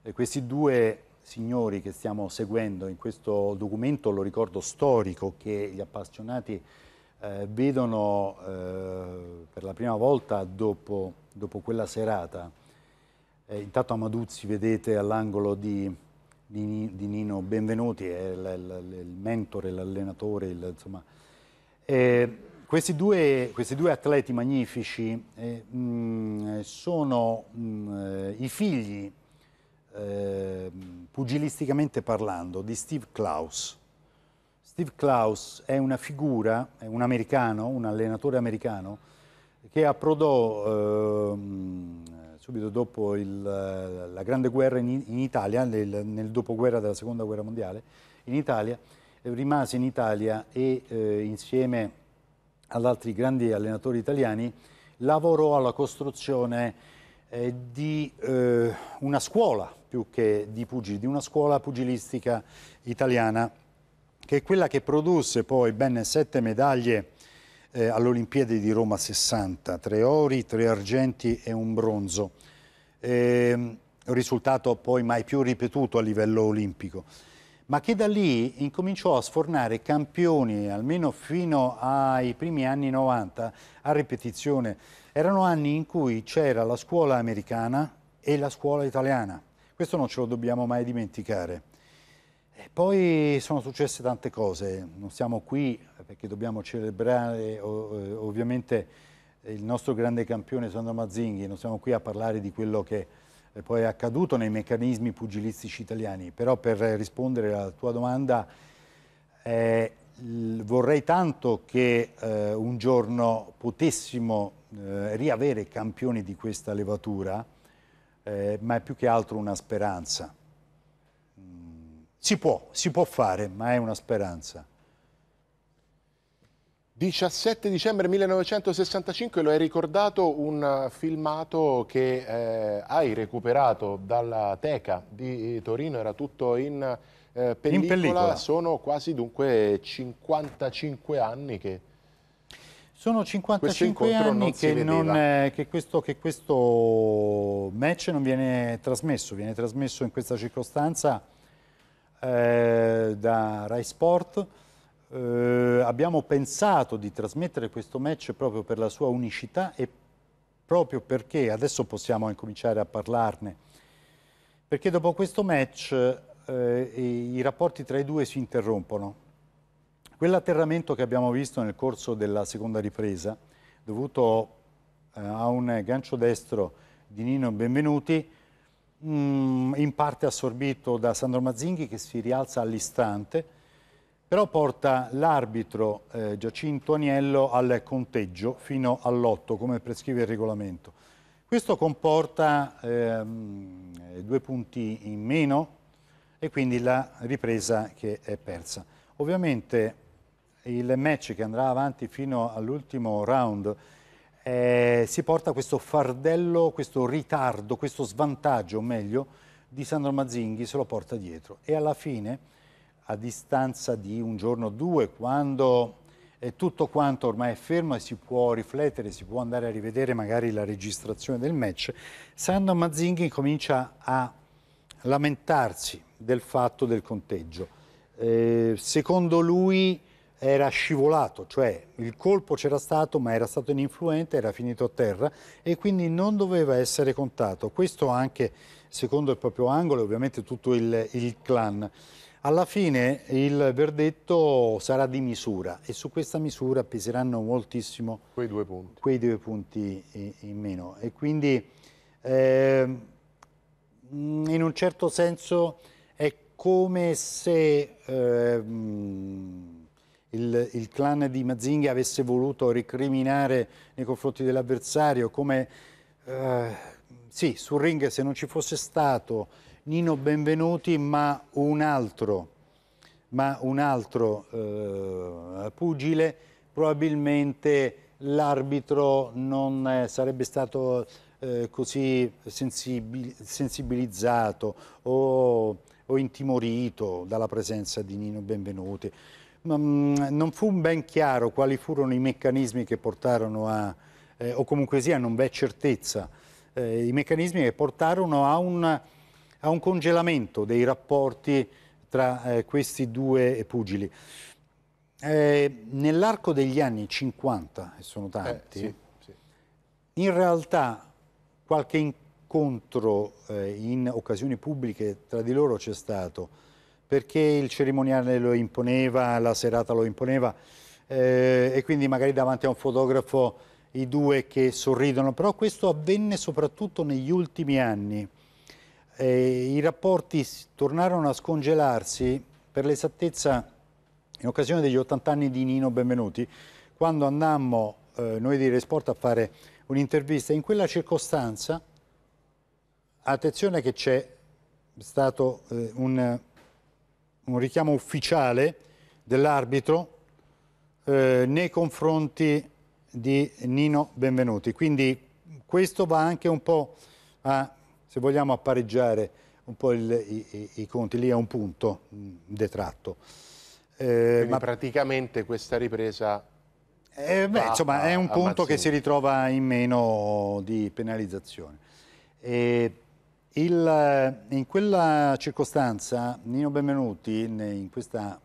eh, questi due signori che stiamo seguendo in questo documento, lo ricordo storico, che gli appassionati eh, vedono eh, per la prima volta dopo, dopo quella serata. Eh, intanto Amaduzzi vedete all'angolo di, di, di, Nino Benvenuti, è il, il, il mentore, l'allenatore, insomma... Eh, questi due, questi due, atleti magnifici eh, mh, mm, sono mh, mm, i figli, eh, pugilisticamente parlando, di Steve Klaus. Steve Klaus è una figura, è un americano, un allenatore americano, che approdò eh, subito dopo il, la Grande Guerra in, in Italia, nel, nel dopoguerra della Seconda Guerra Mondiale, in Italia, rimase in Italia e eh, insieme a ad altri grandi allenatori italiani, lavorò alla costruzione eh, di eh, una scuola, più che di pugili, di una scuola pugilistica italiana, che è quella che produsse poi ben sette medaglie eh, all'Olimpiade di Roma 60, tre ori, tre argenti e un bronzo. Ehm, risultato poi mai più ripetuto a livello olimpico ma che da lì incominciò a sfornare campioni, almeno fino ai primi anni 90, a ripetizione. Erano anni in cui c'era la scuola americana e la scuola italiana. Questo non ce lo dobbiamo mai dimenticare. E poi sono successe tante cose, non siamo qui perché dobbiamo celebrare eh, ovviamente il nostro grande campione Sandro Mazzinghi, non siamo qui a parlare di quello che eh, poi è accaduto nei meccanismi pugilistici italiani. Però per rispondere alla tua domanda, eh, vorrei tanto che eh, un giorno potessimo eh, riavere campioni di questa levatura, eh, ma è più che altro una speranza. Mm, si può, si può fare, ma è una speranza. 17 dicembre 1965 lo hai ricordato un eh, filmato che eh, hai recuperato dalla Teca di eh, Torino, era tutto in, eh, pellicola. in pellicola. sono quasi dunque 55 anni che... Sono 55 anni non che, non, eh, che, questo, che questo match non viene trasmesso, viene trasmesso in questa circostanza eh, da Rai Sport eh, abbiamo pensato di trasmettere questo match proprio per la sua unicità e proprio perché adesso possiamo incominciare a parlarne. Perché dopo questo match eh, i rapporti tra i due si interrompono. Quell'atterramento che abbiamo visto nel corso della seconda ripresa, dovuto eh, a un gancio destro di Nino Benvenuti, mh, mm, in parte assorbito da Sandro Mazzinghi che si rialza all'istante, però porta l'arbitro eh, Giacinto Aniello al conteggio fino all'otto, come prescrive il regolamento. Questo comporta ehm, due punti in meno e quindi la ripresa che è persa. Ovviamente il match che andrà avanti fino all'ultimo round eh, si porta questo fardello, questo ritardo, questo svantaggio, meglio, di Sandro Mazzinghi se lo porta dietro e alla fine a distanza di un giorno o due, quando tutto quanto ormai è fermo e si può riflettere, si può andare a rivedere magari la registrazione del match, Sandro Mazzinghi comincia a lamentarsi del fatto del conteggio. Eh, secondo lui era scivolato, cioè il colpo c'era stato ma era stato ininfluente, era finito a terra e quindi non doveva essere contato. Questo anche secondo il proprio angolo e ovviamente tutto il, il clan. Alla fine il verdetto sarà di misura e su questa misura peseranno moltissimo quei due punti, quei due punti in meno e quindi eh, in un certo senso è come se eh, il, il, clan di Mazinga avesse voluto ricriminare nei confronti dell'avversario come eh, sì, sul ring se non ci fosse stato Nino Benvenuti, ma un altro, ma un altro eh, pugile, probabilmente l'arbitro non sarebbe stato eh, così sensibilizzato o, o, intimorito dalla presenza di Nino Benvenuti. Ma, mm, Non fu ben chiaro quali furono i meccanismi che portarono a, eh, o comunque sia non v'è certezza, eh, i meccanismi che portarono a un a un congelamento dei rapporti tra eh, questi due pugili. Eh, nell'arco degli anni 50, e sono eh, tanti, sì, sì. in realtà qualche incontro eh, in occasioni pubbliche tra di loro c'è stato, perché il cerimoniale lo imponeva, la serata lo imponeva, eh, e quindi magari davanti a un fotografo i due che sorridono, però questo avvenne soprattutto negli ultimi anni eh, i rapporti tornarono a scongelarsi per l'esattezza in occasione degli 80 anni di Nino Benvenuti, quando andammo eh, noi di Resport a fare un'intervista. In quella circostanza, attenzione che c'è stato eh, un, un, richiamo ufficiale dell'arbitro eh, nei confronti di Nino Benvenuti. Quindi questo va anche un po' a se vogliamo appareggiare un po' il, i, i, conti, lì è un punto mm, detratto. Eh, ma praticamente questa ripresa... Eh, beh, insomma, è un punto Mazzini. che si ritrova in meno di penalizzazione. Eh, il, in quella circostanza Nino Benvenuti, in, in questa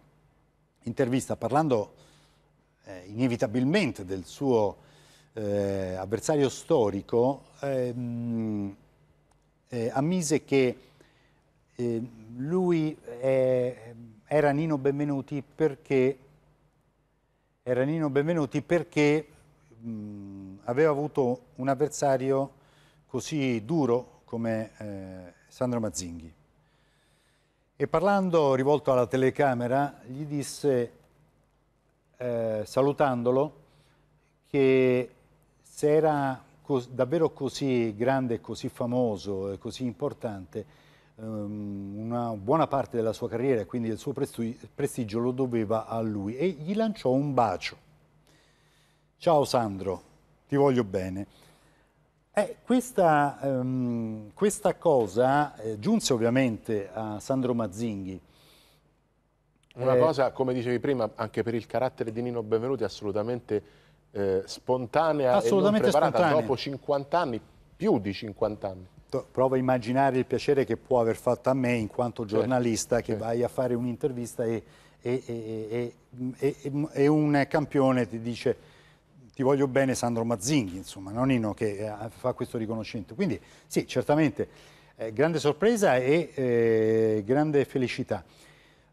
intervista, parlando eh, inevitabilmente del suo eh, avversario storico, mh, ehm, eh, ammise che eh, lui è, eh, era Nino Benvenuti perché, era Nino Benvenuti perché mh, mm, aveva avuto un avversario così duro come eh, Sandro Mazzinghi. E parlando, rivolto alla telecamera, gli disse, eh, salutandolo, che se era cos davvero così grande, così famoso e così importante, ehm, una buona parte della sua carriera e quindi del suo prestigio lo doveva a lui e gli lanciò un bacio. Ciao Sandro, ti voglio bene. Eh, questa, ehm, questa, cosa eh, giunse ovviamente a Sandro Mazzinghi, una eh, cosa, come dicevi prima, anche per il carattere di Nino Benvenuti assolutamente eh, spontanea Assolutamente e non preparata spontanea. dopo 50 anni, più di 50 anni. Prova a immaginare il piacere che può aver fatto a me in quanto giornalista certo, che certo. vai a fare un'intervista e, e, mm, e un campione ti dice ti voglio bene Sandro Mazzinghi, insomma, nonino che eh, fa questo riconoscimento. Quindi sì, certamente, eh, grande sorpresa e eh, grande felicità.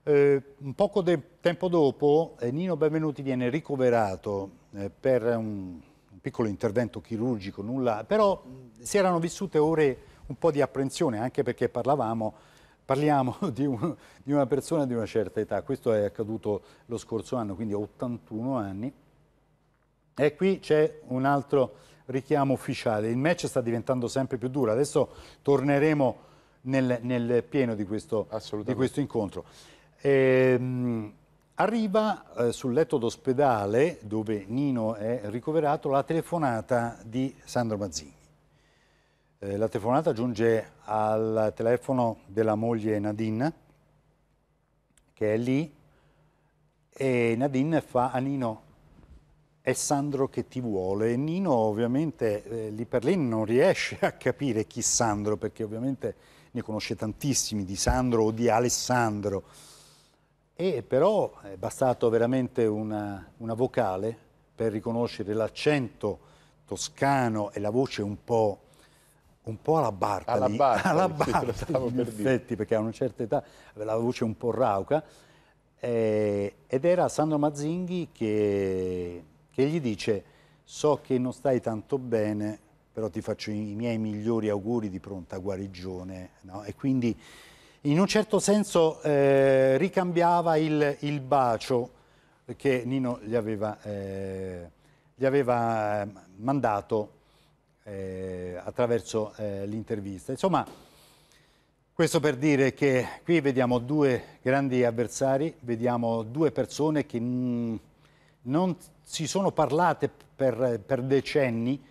Eh, un poco tempo dopo eh, Nino Benvenuti viene ricoverato eh, per un piccolo intervento chirurgico, nulla, però si erano vissute ore un po' di apprensione, anche perché parlavamo, parliamo di, un, di una persona di una certa età, questo è accaduto lo scorso anno, quindi 81 anni, e qui c'è un altro richiamo ufficiale, il match sta diventando sempre più duro, adesso torneremo nel, nel pieno di questo, di questo incontro. Ehm, Arriva eh, sul letto d'ospedale, dove Nino è ricoverato, la telefonata di Sandro Mazzini. Eh, la telefonata giunge al telefono della moglie Nadine, che è lì, e Nadine fa a Nino è Sandro che ti vuole. Nino ovviamente eh, lì per lì non riesce a capire chi Sandro, perché ovviamente ne conosce tantissimi di Sandro o di Alessandro. E però è bastato veramente una, una vocale per riconoscere l'accento toscano e la voce un po', un po alla barca. Alla barca, alla barca sì, in per effetti, dire. perché a una certa età aveva la voce un po' rauca. Eh, ed era Sandro Mazzinghi che, che gli dice so che non stai tanto bene, però ti faccio i miei migliori auguri di pronta guarigione. No? E quindi in un certo senso eh, ricambiava il, il, bacio che Nino gli aveva, eh, gli aveva eh, mandato eh, attraverso eh, l'intervista. Insomma, questo per dire che qui vediamo due grandi avversari, vediamo due persone che mm, non si sono parlate per, per decenni,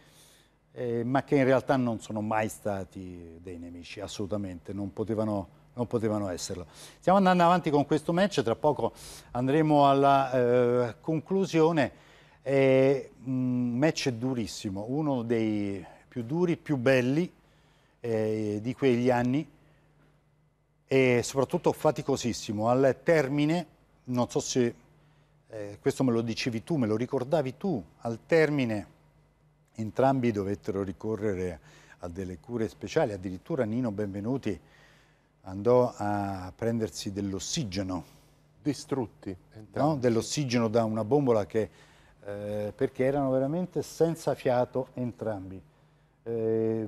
eh, ma che in realtà non sono mai stati dei nemici, assolutamente, non potevano non potevano esserlo. Stiamo andando avanti con questo match, tra poco andremo alla eh, conclusione. È un mm, match durissimo, uno dei più duri, più belli eh, di quegli anni e soprattutto faticosissimo. Al termine, non so se eh, questo me lo dicevi tu, me lo ricordavi tu, al termine entrambi dovettero ricorrere a delle cure speciali, addirittura Nino Benvenuti andò a prendersi dell'ossigeno. Distrutti. No? Dell'ossigeno da una bombola che, eh, perché erano veramente senza fiato entrambi. Eh,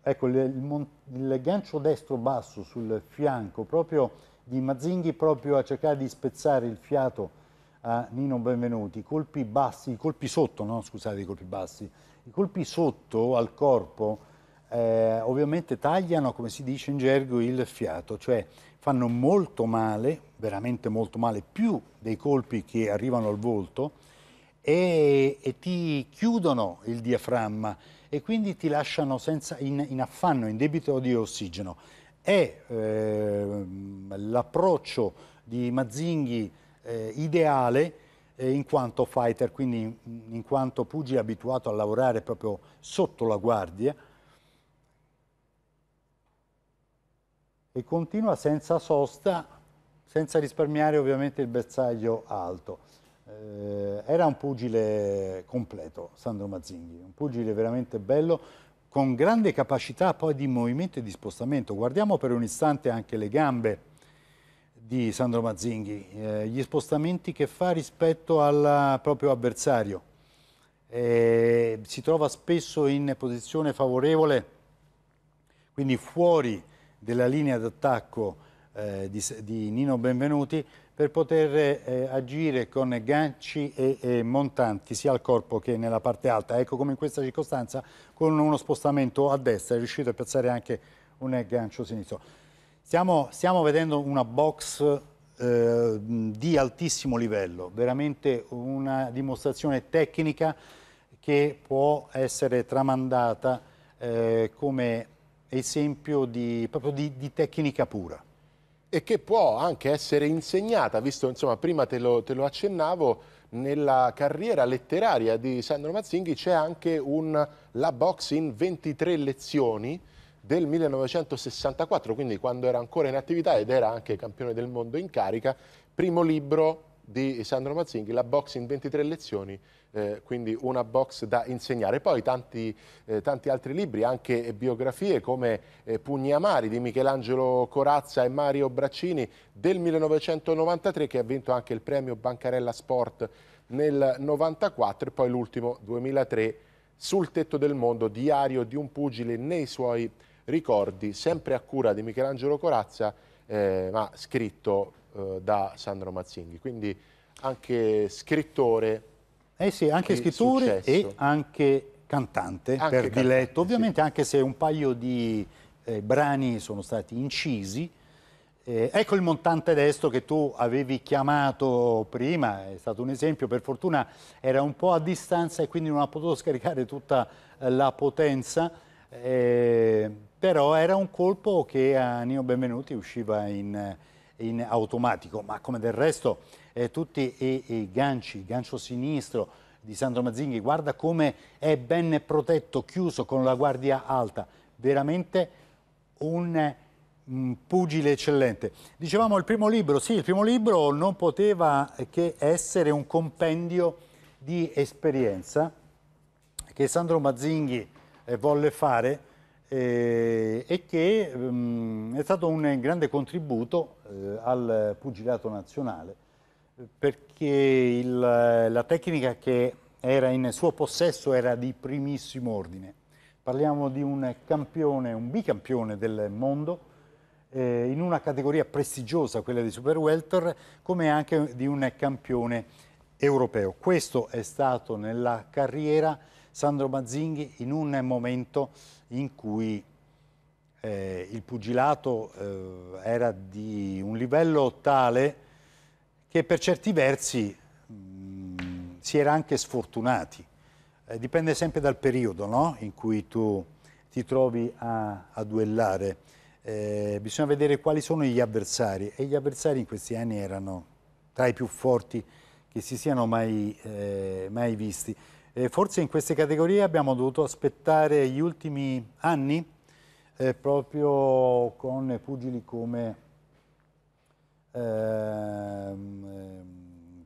ecco, il, il, il, gancio destro basso sul fianco proprio di Mazzinghi proprio a cercare di spezzare il fiato a Nino Benvenuti, i colpi bassi, i colpi sotto, no? scusate i colpi bassi, i colpi sotto al corpo eh, ovviamente tagliano, come si dice in gergo, il fiato, cioè fanno molto male, veramente molto male, più dei colpi che arrivano al volto e, e ti chiudono il diaframma e quindi ti lasciano senza, in, in affanno, in debito di ossigeno. È eh, l'approccio di Mazzinghi eh, ideale eh, in quanto fighter, quindi in, in quanto pugile abituato a lavorare proprio sotto la guardia, e continua senza sosta, senza risparmiare ovviamente il bersaglio alto. Eh, era un pugile completo Sandro Mazzinghi, un pugile veramente bello, con grande capacità poi di movimento e di spostamento. Guardiamo per un istante anche le gambe di Sandro Mazzinghi, eh, gli spostamenti che fa rispetto al proprio avversario. Eh, si trova spesso in posizione favorevole, quindi fuori della linea d'attacco eh, di, di, Nino Benvenuti per poter eh, agire con ganci e, e, montanti sia al corpo che nella parte alta. Ecco come in questa circostanza con uno spostamento a destra è riuscito a piazzare anche un gancio sinistro. Stiamo, stiamo vedendo una box eh, di altissimo livello, veramente una dimostrazione tecnica che può essere tramandata eh, come esempio di, proprio di, di tecnica pura. E che può anche essere insegnata, visto insomma prima te lo, te lo accennavo, nella carriera letteraria di Sandro Mazzinghi c'è anche un La Box in 23 lezioni del 1964, quindi quando era ancora in attività ed era anche campione del mondo in carica, primo libro di Sandro Mazzinghi, La Box in 23 lezioni eh, quindi una box da insegnare. Poi tanti, eh, tanti altri libri, anche eh, biografie come eh, Pugni Amari di Michelangelo Corazza e Mario Braccini del 1993 che ha vinto anche il premio Bancarella Sport nel 1994 e poi l'ultimo 2003 Sul tetto del mondo, diario di un pugile nei suoi ricordi, sempre a cura di Michelangelo Corazza, eh, ma scritto eh, da Sandro Mazzinghi. Quindi anche scrittore eh sì, anche scrittore e anche cantante anche per cantante, diletto, ovviamente sì. anche se un paio di eh, brani sono stati incisi. Eh, ecco il montante destro che tu avevi chiamato prima, è stato un esempio, per fortuna era un po' a distanza e quindi non ha potuto scaricare tutta eh, la potenza, eh, però era un colpo che a Nino Benvenuti usciva in, in automatico, ma come del resto eh, tutti i, i ganci, il gancio sinistro di Sandro Mazzinghi, guarda come è ben protetto, chiuso con la guardia alta, veramente un mm, pugile eccellente. Dicevamo il primo libro, sì, il primo libro non poteva che essere un compendio di esperienza che Sandro Mazzinghi eh, volle fare eh, e che mm, è stato un grande contributo eh, al pugilato nazionale perché il, la tecnica che era in suo possesso era di primissimo ordine. Parliamo di un campione, un bicampione del mondo, eh, in una categoria prestigiosa, quella di Super Welter, come anche di un campione europeo. Questo è stato nella carriera Sandro Mazzinghi in un momento in cui eh, il pugilato eh, era di un livello tale che per certi versi mh, mm, si era anche sfortunati. Eh, dipende sempre dal periodo no? in cui tu ti trovi a, a duellare. Eh, bisogna vedere quali sono gli avversari e gli avversari in questi anni erano tra i più forti che si siano mai, eh, mai visti. forse in queste categorie abbiamo dovuto aspettare gli ultimi anni eh, proprio con pugili come Ehm, ehm,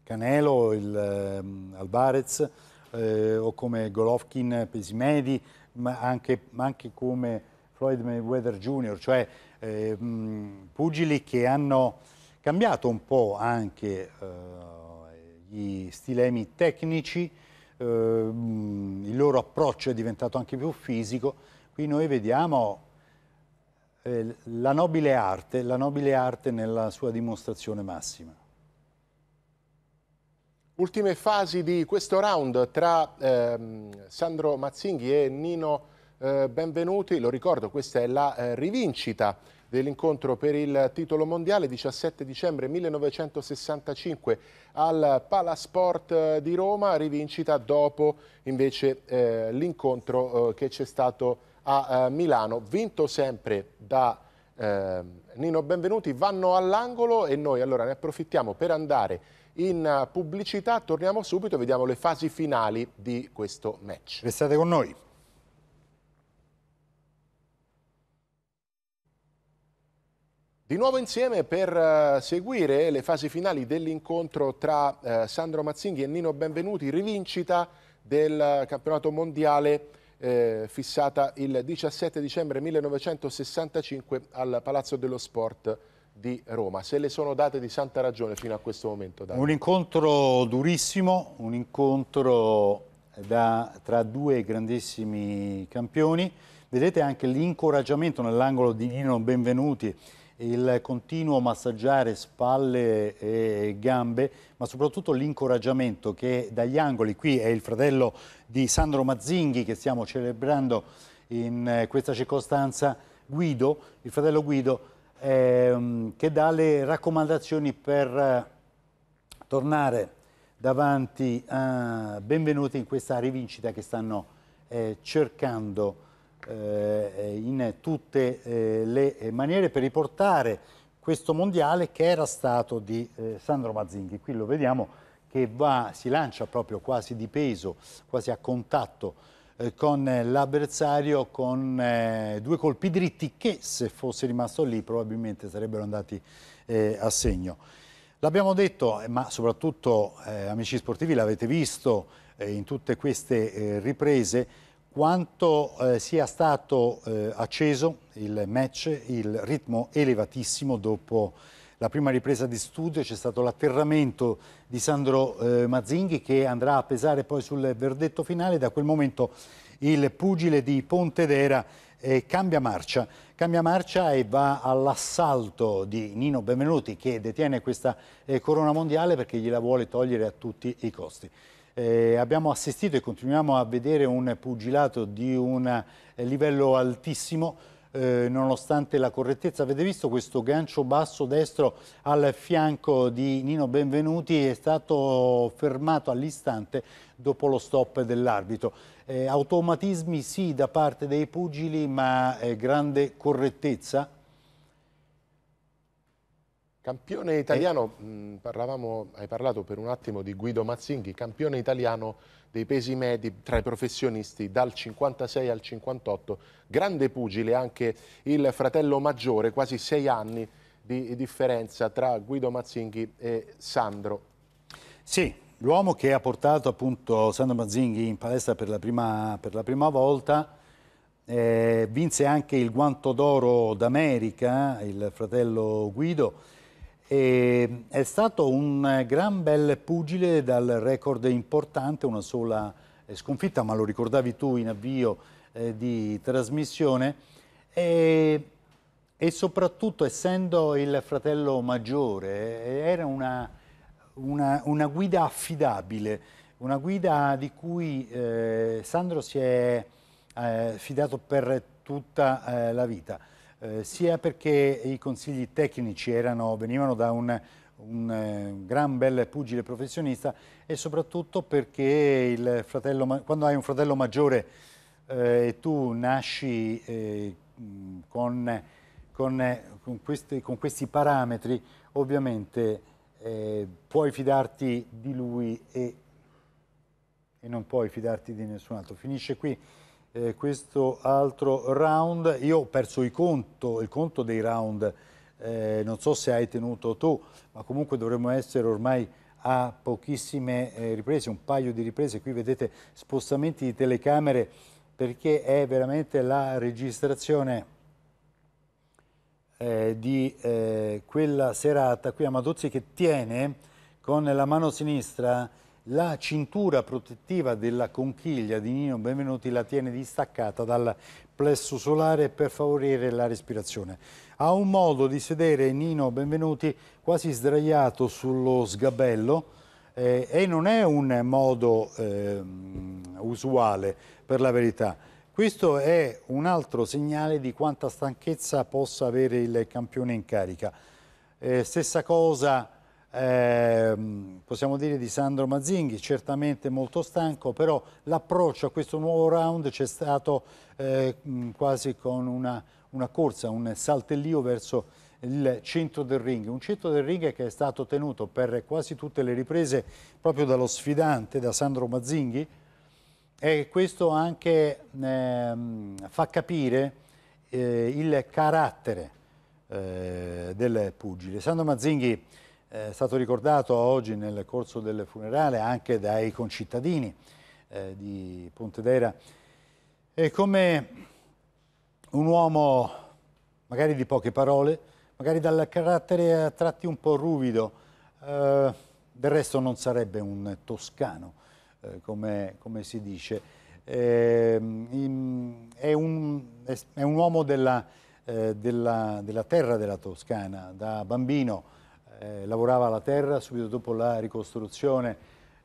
Canelo, il, ehm, Alvarez eh, o come Golovkin, Pesimedi, ma anche, ma anche come Floyd Mayweather Jr., cioè ehm, pugili che hanno cambiato un po' anche eh, gli stilemi tecnici, eh, il loro approccio è diventato anche più fisico, qui noi vediamo eh, la, nobile arte, la nobile arte nella sua dimostrazione massima. Ultime fasi di questo round tra ehm, Sandro Mazzinghi e Nino eh, Benvenuti, lo ricordo questa è la eh, rivincita dell'incontro per il titolo mondiale 17 dicembre 1965 al Palasport eh, di Roma, rivincita dopo invece eh, l'incontro eh, che c'è stato a eh, Milano, vinto sempre da ehm, Nino Benvenuti, vanno all'angolo e noi allora ne approfittiamo per andare in eh, pubblicità, torniamo subito e vediamo le fasi finali di questo match. Restate con noi. Di nuovo insieme per eh, seguire le fasi finali dell'incontro tra Sandro Mazzinghi e Nino Benvenuti, rivincita del campionato mondiale eh, fissata il 17 dicembre 1965 al Palazzo dello Sport di Roma. Se le sono date di santa ragione fino a questo momento. Dani. Un incontro durissimo, un incontro eh, da, tra due grandissimi campioni. Vedete anche l'incoraggiamento nell'angolo di Nino Benvenuti il continuo massaggiare spalle e gambe, ma soprattutto l'incoraggiamento che dagli angoli, qui è il fratello di Sandro Mazzinghi che stiamo celebrando in eh, questa circostanza, Guido, il fratello Guido, ehm, che dà le raccomandazioni per eh, tornare davanti a benvenuti in questa rivincita che stanno eh, cercando eh, in tutte eh, le eh, maniere per riportare questo mondiale che era stato di Sandro Mazzinghi. Qui lo vediamo che va, si lancia proprio quasi di peso, quasi a contatto con l'avversario con due colpi dritti che se fosse rimasto lì probabilmente sarebbero andati a segno. L'abbiamo detto, ma soprattutto amici sportivi l'avete visto in tutte queste riprese, quanto eh, sia stato eh, acceso il match, il ritmo elevatissimo dopo la prima ripresa di studio, c'è stato l'atterramento di Sandro eh, Mazzinghi che andrà a pesare poi sul verdetto finale, da quel momento il pugile di Pontedera eh, cambia marcia, cambia marcia e va all'assalto di Nino Benvenuti che detiene questa eh, corona mondiale perché gliela vuole togliere a tutti i costi. Eh, abbiamo assistito e continuiamo a vedere un pugilato di un eh, livello altissimo, eh, nonostante la correttezza. Avete visto questo gancio basso destro al fianco di Nino Benvenuti è stato fermato all'istante dopo lo stop dell'arbitro. Eh, automatismi sì da parte dei pugili, ma eh, grande correttezza Campione eh. italiano, e... Mm, mh, parlavamo, hai parlato per un attimo di Guido Mazzinghi, campione italiano dei pesi medi tra i professionisti dal 56 al 58, grande pugile anche il fratello maggiore, quasi sei anni di differenza tra Guido Mazzinghi e Sandro. Sì, l'uomo che ha portato appunto Sandro Mazzinghi in palestra per la prima, per la prima volta eh, vinse anche il guanto d'oro d'America, il fratello Guido, e ehm, è stato un eh, gran bel pugile dal record importante, una sola eh, sconfitta, ma lo ricordavi tu in avvio eh, di trasmissione, e, ehm, e, soprattutto essendo il fratello maggiore eh, era una, una, una guida affidabile, una guida di cui eh, Sandro si è eh, fidato per tutta la vita. Eh, sia perché i consigli tecnici erano, venivano da un, un eh, gran bel pugile professionista e soprattutto perché fratello, quando hai un fratello maggiore eh, e tu nasci eh, con, con, con, questi, con, questi, parametri, ovviamente puoi fidarti di lui e, e non puoi fidarti di nessun altro. Finisce qui eh, questo altro round. Io ho perso il conto, il conto dei round, eh, non so se hai tenuto tu, ma comunque dovremmo essere ormai a pochissime eh, riprese, un paio di riprese. Qui vedete spostamenti di telecamere perché è veramente la registrazione eh, di eh, quella serata qui Amadozzi che tiene con la mano sinistra la cintura protettiva della conchiglia di Nino Benvenuti la tiene distaccata dal plesso solare per favorire la respirazione. Ha un modo di sedere Nino Benvenuti quasi sdraiato sullo sgabello eh, e non è un modo eh, usuale per la verità. Questo è un altro segnale di quanta stanchezza possa avere il campione in carica. Eh, stessa cosa eh, possiamo dire di Sandro Mazzinghi, certamente molto stanco, però l'approccio a questo nuovo round c'è stato eh, quasi con una, una, corsa, un saltellio verso il centro del ring, un centro del ring che è stato tenuto per quasi tutte le riprese proprio dallo sfidante, da Sandro Mazzinghi, e questo anche eh, fa capire eh, il carattere eh, del pugile. Sandro Mazzinghi è stato ricordato oggi nel corso del funerale anche dai concittadini eh, di Pontedera è come un uomo magari di poche parole, magari dal carattere a tratti un po' ruvido, eh, del resto non sarebbe un toscano, eh, come, come, si dice. Eh, in, è, un, è, un, uomo della, eh, della, della terra della Toscana, da bambino eh, lavorava la terra subito dopo la ricostruzione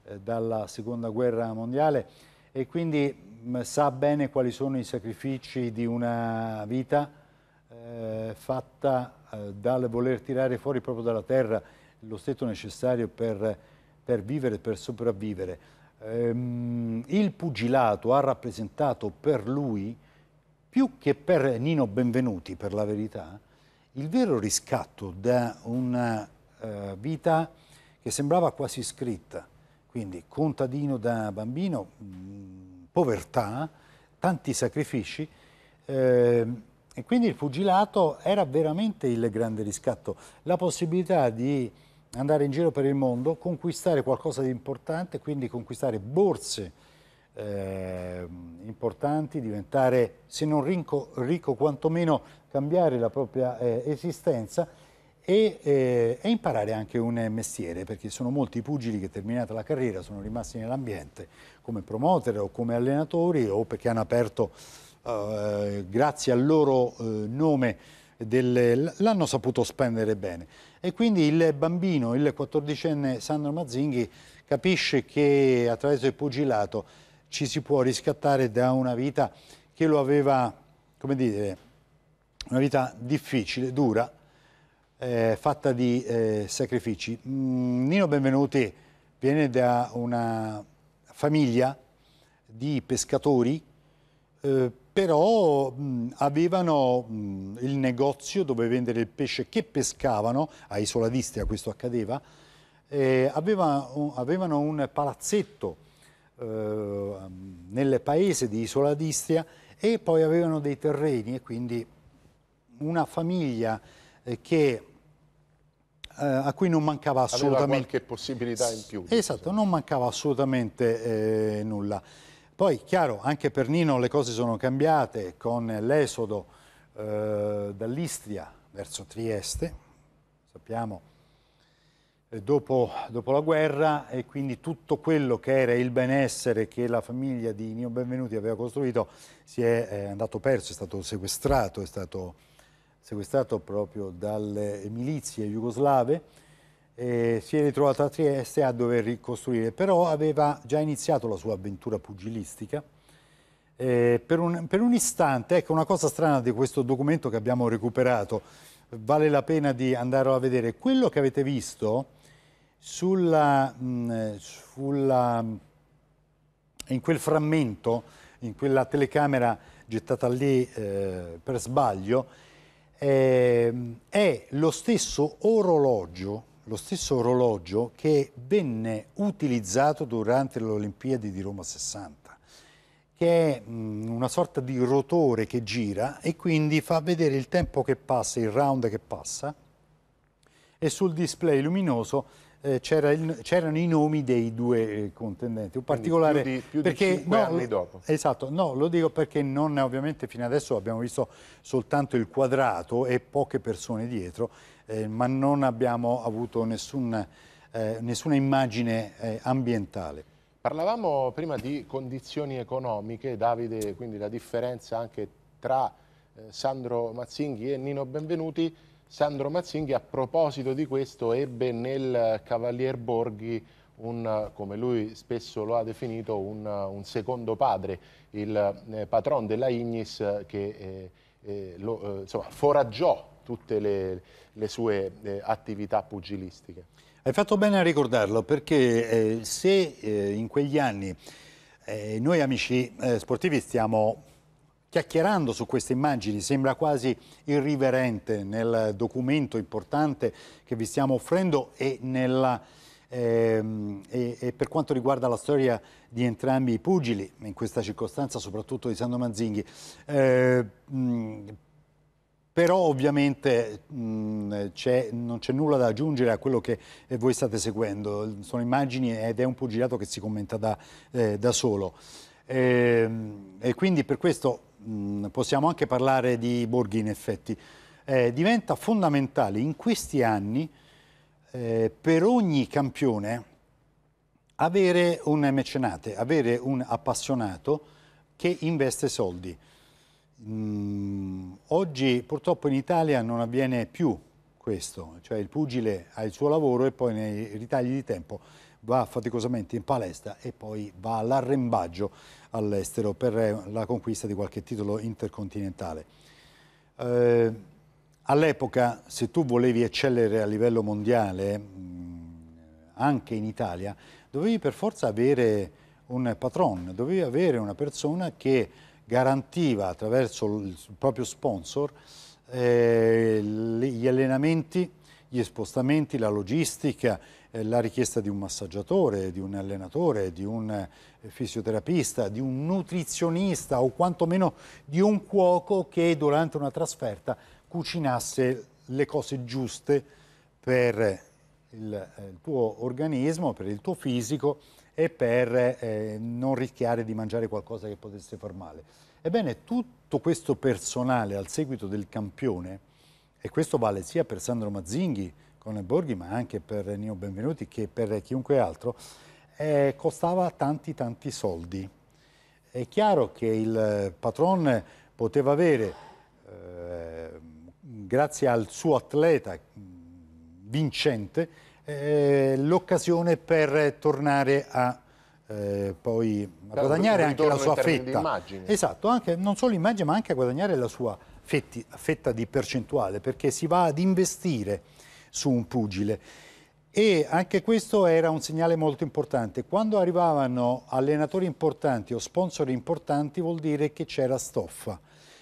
eh, dalla seconda guerra mondiale e quindi mh, mm, sa bene quali sono i sacrifici di una vita eh, fatta eh, dal voler tirare fuori proprio dalla terra lo stato necessario per, per vivere, per sopravvivere. Ehm, il pugilato ha rappresentato per lui, più che per Nino Benvenuti per la verità, il vero riscatto da una eh, vita che sembrava quasi scritta, quindi contadino da bambino, mh, mm, povertà, tanti sacrifici eh, e quindi il pugilato era veramente il grande riscatto, la possibilità di andare in giro per il mondo, conquistare qualcosa di importante, quindi conquistare borse eh, importanti, diventare se non ricco, ricco quantomeno cambiare la propria eh, esistenza e, eh, e, imparare anche un mestiere, perché sono molti i pugili che terminata la carriera sono rimasti nell'ambiente come promoter o come allenatori o perché hanno aperto, eh, grazie al loro eh, nome, l'hanno saputo spendere bene. E quindi il bambino, il 14enne Sandro Mazzinghi, capisce che attraverso il pugilato ci si può riscattare da una vita che lo aveva, come dire, una vita difficile, dura, eh, fatta di eh, sacrifici. Mm, Nino Benvenuti viene da una famiglia di pescatori, eh, però mh, mm, avevano mh, mm, il negozio dove vendere il pesce che pescavano, a Isola d'Istria questo accadeva, aveva, un, avevano un palazzetto eh, nel paese di Isola d'Istria e poi avevano dei terreni e quindi una famiglia eh, che, eh, a cui non mancava assolutamente... Aveva qualche possibilità in più. Esatto, non mancava assolutamente eh, nulla. Poi, chiaro, anche per Nino le cose sono cambiate con l'esodo dall'Istria verso Trieste, sappiamo, dopo, dopo, la guerra e quindi tutto quello che era il benessere che la famiglia di Nino Benvenuti aveva costruito si è, è andato perso, è stato sequestrato, è stato sequestrato proprio dalle milizie jugoslave, eh, si è ritrovato a Trieste a dover ricostruire, però aveva già iniziato la sua avventura pugilistica. Eh, per, un, per un istante, ecco una cosa strana di questo documento che abbiamo recuperato, vale la pena di andarlo a vedere. Quello che avete visto sulla, mh, sulla, in quel frammento, in quella telecamera gettata lì eh, per sbaglio, eh, è lo stesso orologio lo stesso orologio che venne utilizzato durante le Olimpiadi di Roma 60, che è una sorta di rotore che gira e quindi fa vedere il tempo che passa, il round che passa e sul display luminoso eh, c'erano i nomi dei due eh, contendenti. Un particolare più di, più perché, di no, anni dopo. Esatto, no, lo dico perché non ovviamente fino adesso abbiamo visto soltanto il quadrato e poche persone dietro, eh, ma non abbiamo avuto nessun, eh, nessuna immagine eh, ambientale. Parlavamo prima di condizioni economiche, Davide, quindi la differenza anche tra eh, Sandro Mazzinghi e Nino Benvenuti. Sandro Mazzinghi a proposito di questo ebbe nel Cavalier Borghi un, come lui spesso lo ha definito, un, un secondo padre, il eh, patron della Ignis che eh, eh, lo, eh, insomma, foraggiò tutte le, le sue eh, attività pugilistiche. Hai fatto bene a ricordarlo perché eh, se in quegli anni noi amici sportivi stiamo chiacchierando su queste immagini, sembra quasi irriverente nel documento importante che vi stiamo offrendo e, nella, ehm, e, e per quanto riguarda la storia di entrambi i pugili, in questa circostanza soprattutto di Sandro Manzinghi, eh, però ovviamente mh, non c'è nulla da aggiungere a quello che eh, voi state seguendo, sono immagini ed è un pugilato che si commenta da, eh, da solo. E, ehm, e quindi per questo mh, mm, possiamo anche parlare di Borghi in effetti, eh, diventa fondamentale in questi anni eh, per ogni campione avere un mecenate, avere un appassionato che investe soldi. Mm, oggi purtroppo in Italia non avviene più questo, cioè il pugile ha il suo lavoro e poi nei ritagli di tempo va faticosamente in palestra e poi va all'arrembaggio all'estero per eh, la conquista di qualche titolo intercontinentale. Eh, All'epoca, se tu volevi eccellere a livello mondiale, mh, mm, anche in Italia, dovevi per forza avere un patron, dovevi avere una persona che garantiva attraverso il proprio sponsor eh, gli allenamenti, gli spostamenti, la logistica, eh, la richiesta di un massaggiatore, di un allenatore, di un eh, fisioterapista, di un nutrizionista o quantomeno di un cuoco che durante una trasferta cucinasse le cose giuste per eh, il, il tuo organismo, per il tuo fisico e per eh, non rischiare di mangiare qualcosa che potesse far male. Ebbene, tutto questo personale al seguito del campione, e questo vale sia per Sandro Mazzinghi, Leone Borghi, ma anche per Nino Benvenuti che per chiunque altro, eh, costava tanti tanti soldi. È chiaro che il patron poteva avere, eh, grazie al suo atleta mm, vincente, eh, l'occasione per tornare a eh, poi Beh, guadagnare anche la sua fetta. Esatto, anche, non solo immagine ma anche a guadagnare la sua fetti, fetta di percentuale perché si va ad investire su un pugile. E anche questo era un segnale molto importante. Quando arrivavano allenatori importanti o sponsor importanti vuol dire che c'era stoffa.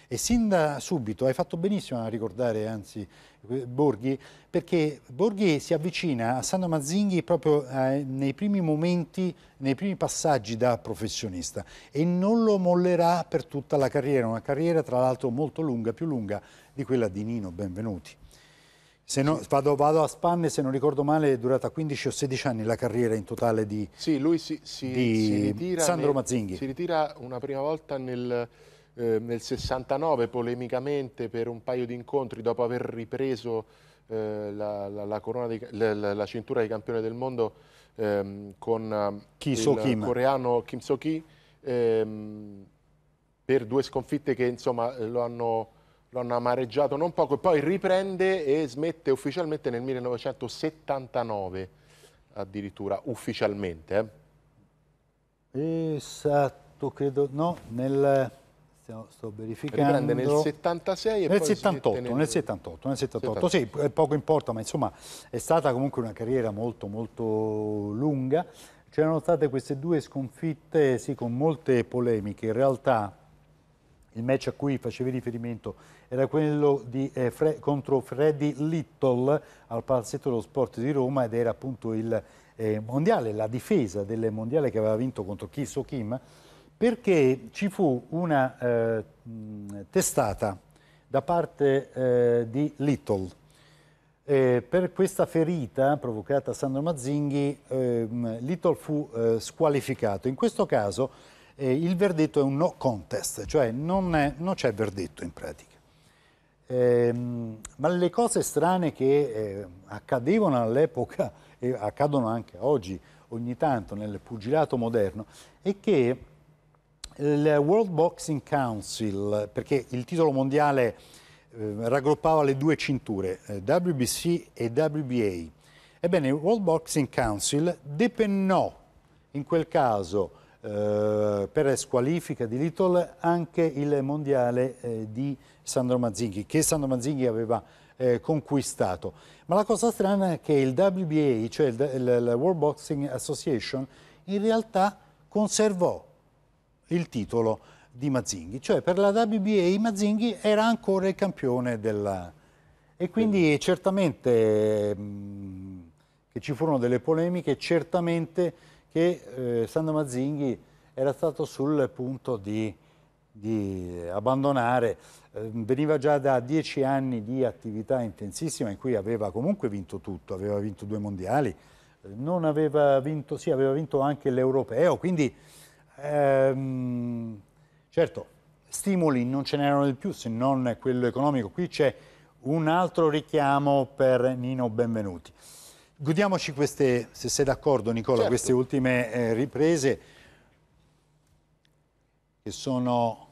E sin da subito, hai fatto benissimo a ricordare, anzi, Borghi, perché Borghi si avvicina a Sando Mazzinghi proprio eh, nei primi momenti, nei primi passaggi da professionista e non lo mollerà per tutta la carriera, una carriera tra l'altro molto lunga, più lunga di quella di Nino Benvenuti. No, vado, vado, a spanne, se non ricordo male, è durata 15 o 16 anni la carriera in totale di, sì, lui si, si, si ritira Sandro nel, Mazzinghi. Si ritira una prima volta nel, eh, nel, 69 polemicamente per un paio di incontri dopo aver ripreso eh, la, la, la, di, la, cintura di campione del mondo ehm, con eh, Ki il so Kim. coreano Kim So-ki ehm, per due sconfitte che insomma lo hanno lo hanno amareggiato non poco e poi riprende e smette ufficialmente nel 1979 addirittura ufficialmente eh? esatto credo no nel sto verificando riprende nel 76 e nel poi 78 nel... nel 78 nel 78 78. sì poco importa ma insomma è stata comunque una carriera molto molto lunga c'erano state queste due sconfitte sì con molte polemiche in realtà il match a cui facevi riferimento era quello di, eh, Fre contro Freddy Little al Palazzetto dello Sport di Roma ed era appunto il eh, mondiale, la difesa del mondiale che aveva vinto contro Kim So Kim perché ci fu una eh, testata da parte eh, di Little eh, per questa ferita provocata a Sandro Mazzinghi, ehm, Little fu eh, squalificato. In questo caso eh, il verdetto è un no contest, cioè non, c'è verdetto in pratica. Eh, ma le cose strane che eh, accadevano all'epoca e accadono anche oggi ogni tanto nel pugilato moderno è che il World Boxing Council, perché il titolo mondiale eh, raggruppava le due cinture, eh, WBC e WBA, ebbene il World Boxing Council depennò in quel caso eh, per squalifica di Little anche il mondiale eh, di Sandro Mazzinghi, che Sandro Mazzinghi aveva eh, conquistato. Ma la cosa strana è che il WBA, cioè il, il World Boxing Association, in realtà conservò il titolo di Mazzinghi, cioè per la WBA Mazzinghi era ancora il campione della... E quindi mm. certamente mh, che ci furono delle polemiche, certamente che eh, Sandro Mazzinghi era stato sul punto di, di abbandonare, eh, veniva già da dieci anni di attività intensissima in cui aveva comunque vinto tutto, aveva vinto due mondiali, eh, non aveva vinto, sì, aveva vinto anche l'europeo, quindi ehm, certo stimoli non ce n'erano di più se non quello economico, qui c'è un altro richiamo per Nino Benvenuti. Godiamoci queste, se sei d'accordo Nicola, certo. queste ultime eh, riprese che sono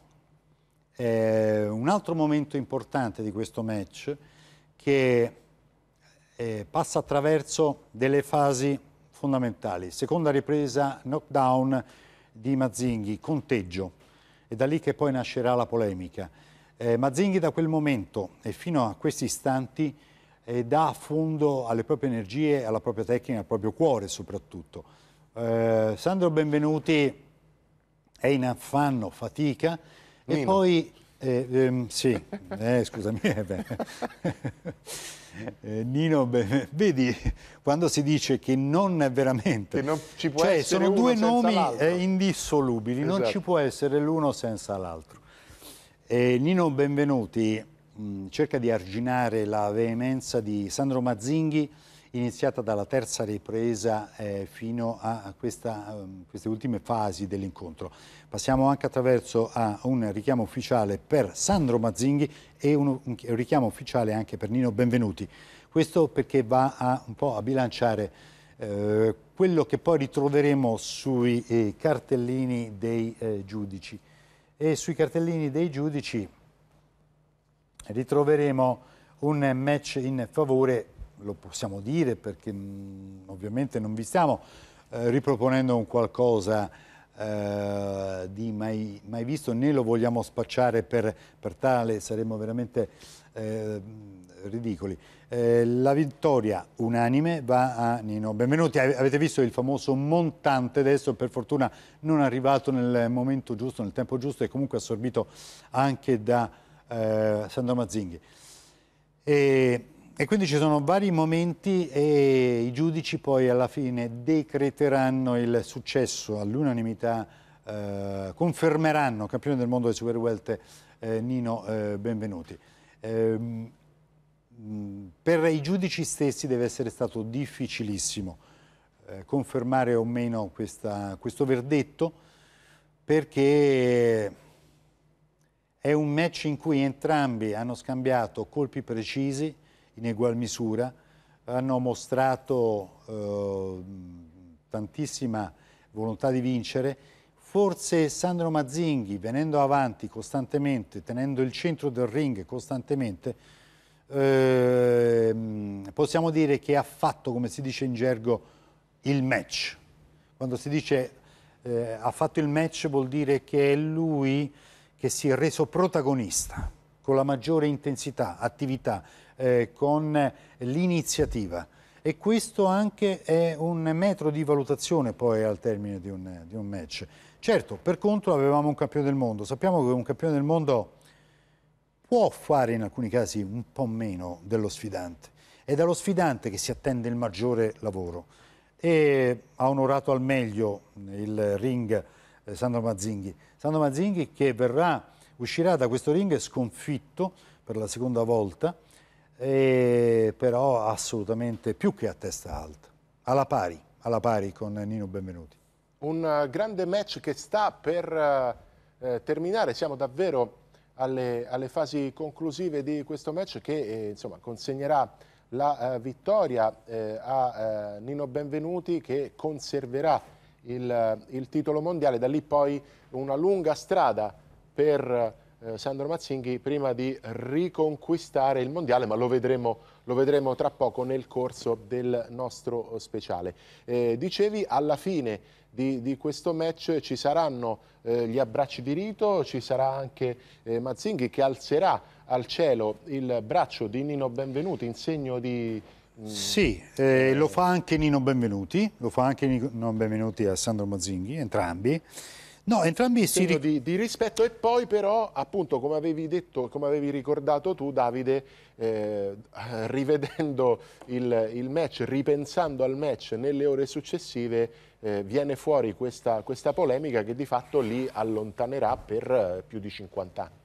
eh, un altro momento importante di questo match che eh, passa attraverso delle fasi fondamentali. Seconda ripresa, knockdown di Mazzinghi, conteggio. È da lì che poi nascerà la polemica. Eh, Mazzinghi da quel momento e fino a questi istanti e dà fondo alle proprie energie, alla propria tecnica, al proprio cuore soprattutto. Eh, Sandro Benvenuti è in affanno, fatica Mino. e poi... Eh, ehm, sì, eh, scusami. Eh, eh, Nino, beh, vedi, quando si dice che non è veramente... Che non ci può cioè, essere sono due nomi eh, indissolubili, esatto. non ci esatto. può essere l'uno senza l'altro. Nino Benvenuti Mm, cerca di arginare la veemenza di Sandro Mazzinghi iniziata dalla terza ripresa eh, fino a questa, um, queste ultime fasi dell'incontro. Passiamo anche attraverso a un richiamo ufficiale per Sandro Mazzinghi e un, un richiamo ufficiale anche per Nino Benvenuti. Questo perché va a, un po' a bilanciare eh, quello che poi ritroveremo sui eh, cartellini dei eh, giudici. E sui cartellini dei giudici ritroveremo un match in favore, lo possiamo dire perché mm, ovviamente non vi stiamo eh, riproponendo un qualcosa eh, di mai, mai, visto né lo vogliamo spacciare per, per tale, saremmo veramente eh, ridicoli. Eh, la vittoria unanime va a Nino. Benvenuti, avete visto il famoso montante adesso, per fortuna non è arrivato nel momento giusto, nel tempo giusto e comunque assorbito anche da eh, Sandro Mazzinghi. E, e, quindi ci sono vari momenti e i giudici poi alla fine decreteranno il successo all'unanimità, eh, confermeranno campione del mondo del Super Welt eh, Nino eh, Benvenuti. Ehm, per i giudici stessi deve essere stato difficilissimo eh, confermare o meno questa, questo verdetto perché è un match in cui entrambi hanno scambiato colpi precisi in egual misura, hanno mostrato eh, tantissima volontà di vincere. Forse Sandro Mazzinghi, venendo avanti costantemente, tenendo il centro del ring costantemente, eh, possiamo dire che ha fatto, come si dice in gergo, il match. Quando si dice eh, ha fatto il match vuol dire che è lui che si è reso protagonista con la maggiore intensità, attività, eh, con l'iniziativa. E questo anche è un metro di valutazione poi al termine di un, di un match. Certo, per contro avevamo un campione del mondo. Sappiamo che un campione del mondo può fare in alcuni casi un po' meno dello sfidante. È dallo sfidante che si attende il maggiore lavoro. E ha onorato al meglio il ring eh, Sandro Mazzinghi. Sandro Mazzinghi che verrà, uscirà da questo ring sconfitto per la seconda volta, però assolutamente più che a testa alta, alla pari, alla pari con Nino Benvenuti. Un eh, grande match che sta per eh, eh, terminare, siamo davvero alle, alle, fasi conclusive di questo match che eh, insomma, consegnerà la eh, vittoria a Nino Benvenuti che conserverà il, il titolo mondiale, da lì poi una lunga strada per eh, Sandro Mazzinghi prima di riconquistare il mondiale, ma lo vedremo, lo vedremo tra poco nel corso del nostro eh, speciale. Eh, dicevi, alla fine di, di, questo match ci saranno eh, gli abbracci di rito, ci sarà anche eh, Mazzinghi che alzerà al cielo il braccio di Nino Benvenuti in segno di sì, eh, lo fa anche Nino Benvenuti, lo fa anche Nino Benvenuti e Sandro Mazzinghi, entrambi. No, entrambi si... Ri... Di, di rispetto e poi però, appunto, come avevi detto, come avevi ricordato tu, Davide, eh, rivedendo il, il, match, ripensando al match nelle ore successive, eh, viene fuori questa, questa polemica che di fatto li allontanerà per eh, più di 50 anni.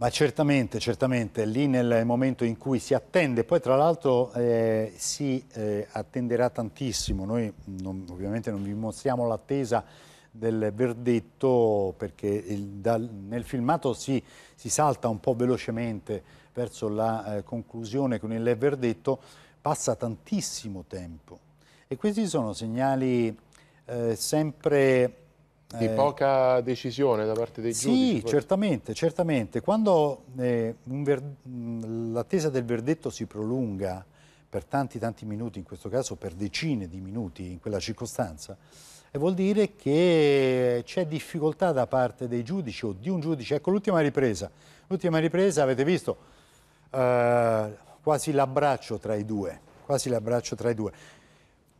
Ma certamente, certamente, lì nel momento in cui si attende, poi tra l'altro eh, si eh, attenderà tantissimo, noi non, ovviamente non vi mostriamo l'attesa del verdetto perché il, dal, nel filmato si, si, salta un po' velocemente verso la eh, conclusione con il verdetto, passa tantissimo tempo e questi sono segnali eh, sempre di eh, poca decisione da parte dei sì, giudici? Sì, certamente, certamente. Quando eh, l'attesa del verdetto si prolunga per tanti tanti minuti, in questo caso per decine di minuti in quella circostanza, vuol dire che c'è difficoltà da parte dei giudici o di un giudice. Ecco l'ultima ripresa, l'ultima ripresa avete visto eh, quasi l'abbraccio tra i due, quasi l'abbraccio tra i due.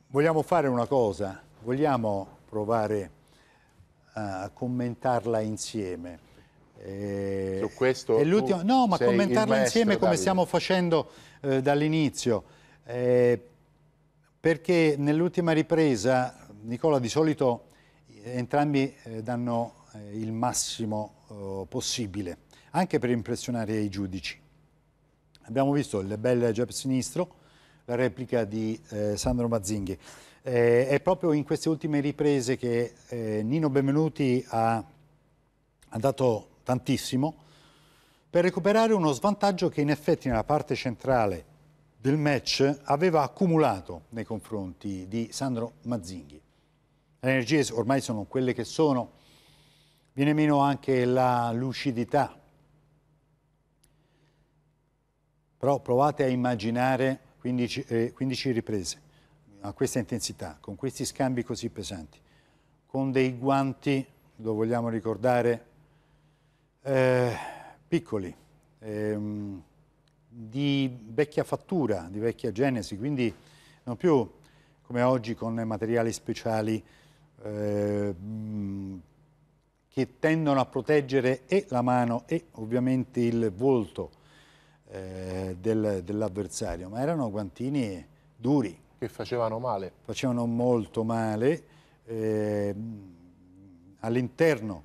Vogliamo fare una cosa, vogliamo provare a commentarla insieme. E, eh, Su questo No, ma commentarla insieme come Davide. stiamo facendo eh, dall'inizio. Eh, perché nell'ultima ripresa, Nicola, di solito entrambi eh, danno eh, il massimo eh, possibile, anche per impressionare i giudici. Abbiamo visto le belle Gep Sinistro, la replica di Sandro Mazzinghi. Eh, è proprio in queste ultime riprese che eh, Nino Benvenuti ha, ha, dato tantissimo per recuperare uno svantaggio che in effetti nella parte centrale del match aveva accumulato nei confronti di Sandro Mazzinghi. Le energie ormai sono quelle che sono, viene meno anche la lucidità. Però provate a immaginare 15, eh, 15 riprese a questa intensità, con questi scambi così pesanti, con dei guanti, lo vogliamo ricordare, eh, piccoli, ehm, di vecchia fattura, di vecchia genesi, quindi non più come oggi con materiali speciali eh, che tendono a proteggere e la mano e ovviamente il volto eh, del, dell'avversario, ma erano guantini duri, che facevano male. Facevano molto male. Eh, All'interno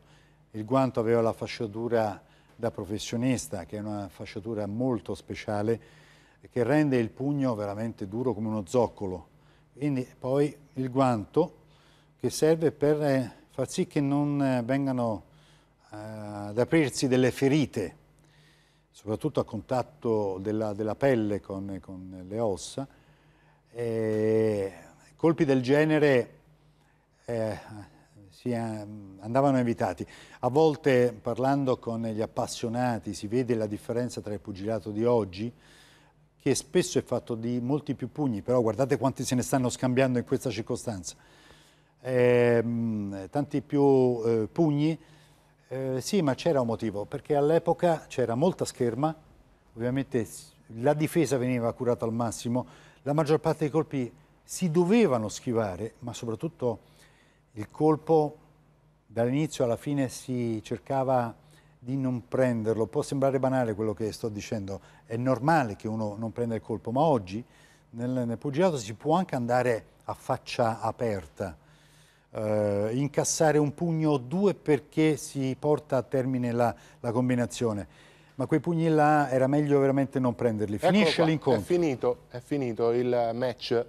il guanto aveva la fasciatura da professionista, che è una fasciatura molto speciale, che rende il pugno veramente duro come uno zoccolo. Quindi poi il guanto che serve per eh, far sì che non eh, vengano eh, ad aprirsi delle ferite, soprattutto a contatto della, della pelle con, con le ossa, eh, colpi del genere eh, si, eh, andavano evitati. A volte parlando con gli appassionati si vede la differenza tra il pugilato di oggi che spesso è fatto di molti più pugni, però guardate quanti se ne stanno scambiando in questa circostanza. Eh, tanti più eh, pugni, eh, sì ma c'era un motivo, perché all'epoca c'era molta scherma, ovviamente la difesa veniva curata al massimo, la maggior parte dei colpi si dovevano schivare, ma soprattutto il colpo dall'inizio alla fine si cercava di non prenderlo. Può sembrare banale quello che sto dicendo, è normale che uno non prenda il colpo, ma oggi nel, nel pugilato si può anche andare a faccia aperta, eh, incassare un pugno o due perché si porta a termine la, la combinazione ma quei pugni là era meglio veramente non prenderli. Finisce l'incontro. È finito, è finito il match.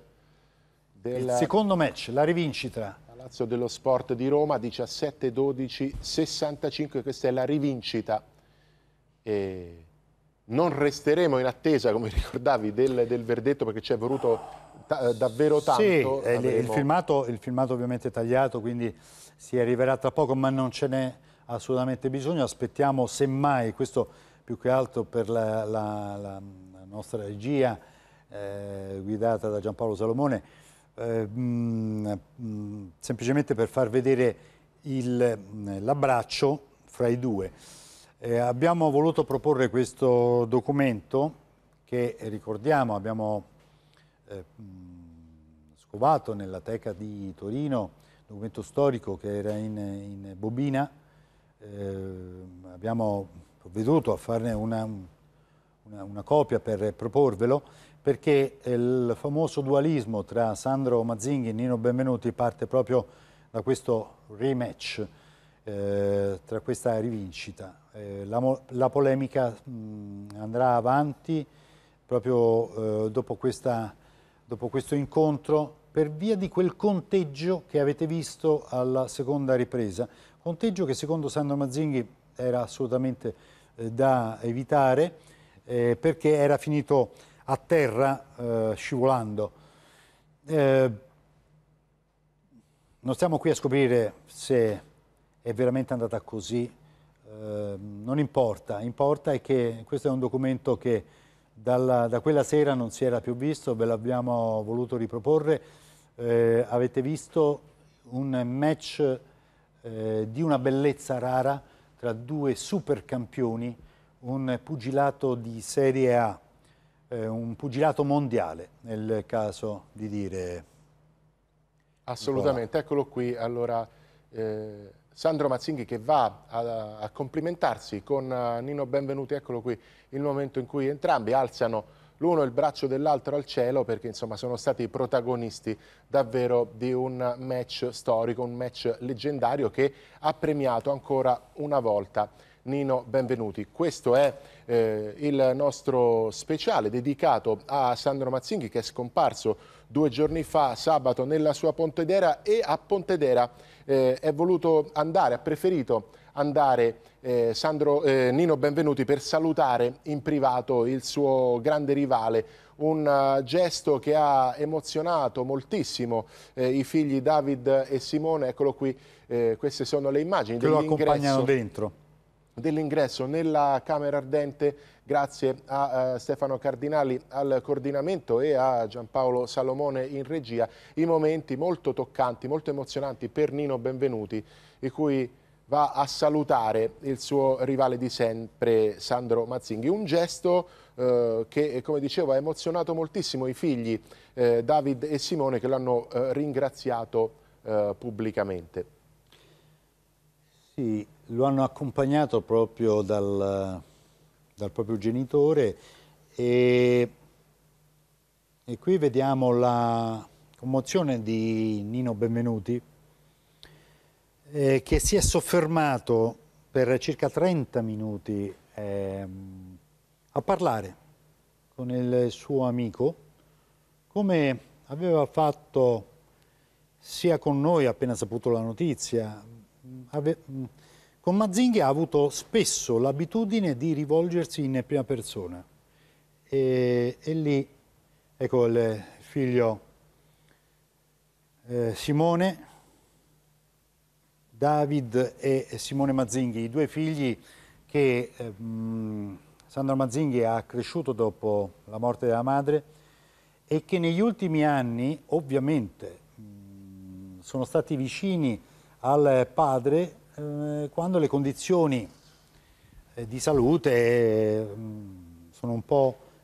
Del... Il secondo match, la rivincita. Palazzo dello Sport di Roma, 17-12, 65, questa è la rivincita. E non resteremo in attesa, come ricordavi, del, del verdetto perché ci è voluto eh, davvero tanto. Sì, Avremo... il, filmato, il filmato ovviamente è tagliato, quindi si arriverà tra poco, ma non ce n'è assolutamente bisogno. Aspettiamo semmai questo più che altro per la, la, la nostra regia eh, guidata da Giampaolo Salomone, eh, mh, mm, mh, mm, semplicemente per far vedere mm, l'abbraccio fra i due. Eh, abbiamo voluto proporre questo documento che ricordiamo abbiamo eh, scovato nella Teca di Torino, documento storico che era in, in bobina. Eh, abbiamo provveduto a farne una, una, una copia per proporvelo, perché il famoso dualismo tra Sandro Mazzinghi e Nino Benvenuti parte proprio da questo rematch, eh, tra questa rivincita. Eh, la, la, polemica mh, mm, andrà avanti proprio eh, dopo, questa, dopo, questo incontro per via di quel conteggio che avete visto alla seconda ripresa. Conteggio che secondo Sandro Mazzinghi era assolutamente eh, da evitare eh, perché era finito a terra eh, scivolando. non stiamo qui a scoprire se è veramente andata così, non importa, importa è che questo è un documento che dalla, da quella sera non si era più visto, ve l'abbiamo voluto riproporre, eh, avete visto un match eh, di una bellezza rara tra due supercampioni, un pugilato di Serie A, eh, un pugilato mondiale nel caso di dire. Assolutamente, eccolo qui. Allora, eh, Sandro Mazzinghi che va a, a complimentarsi con eh, Nino Benvenuti, eccolo qui, il momento in cui entrambi alzano l'uno il braccio dell'altro al cielo perché insomma sono stati i protagonisti davvero di un match storico, un match leggendario che ha premiato ancora una volta Nino Benvenuti. Questo è eh, il nostro speciale dedicato a Sandro Mazzinghi che è scomparso due giorni fa, sabato, nella sua Pontedera e a Pontedera eh, è voluto andare, ha preferito andare eh, Sandro, eh, Nino Benvenuti per salutare in privato il suo grande rivale, un eh, gesto che ha emozionato moltissimo eh, i figli David e Simone, eccolo qui, eh, queste sono le immagini che lo accompagnano dentro dell'ingresso nella Camera Ardente grazie a uh, Stefano Cardinali al coordinamento e a Giampaolo Salomone in regia i momenti molto toccanti, molto emozionanti per Nino Benvenuti i cui va a salutare il suo rivale di sempre Sandro Mazzinghi. Un gesto eh, che, come dicevo, ha emozionato moltissimo i figli eh, David e Simone che l'hanno eh, ringraziato eh, pubblicamente. Sì, lo hanno accompagnato proprio dal, dal proprio genitore e, e qui vediamo la commozione di Nino Benvenuti eh, che si è soffermato per circa 30 minuti ehm, a parlare con il suo amico, come aveva fatto sia con noi appena saputo la notizia, mm, ave, mm, con Mazzinghi ha avuto spesso l'abitudine di rivolgersi in prima persona e, e lì ecco il figlio eh, Simone David e Simone Mazzinghi, i due figli che ehm, Sandro Mazzinghi ha cresciuto dopo la morte della madre e che negli ultimi anni ovviamente mh, mm, sono stati vicini al padre eh, quando le condizioni eh, di salute eh, sono, un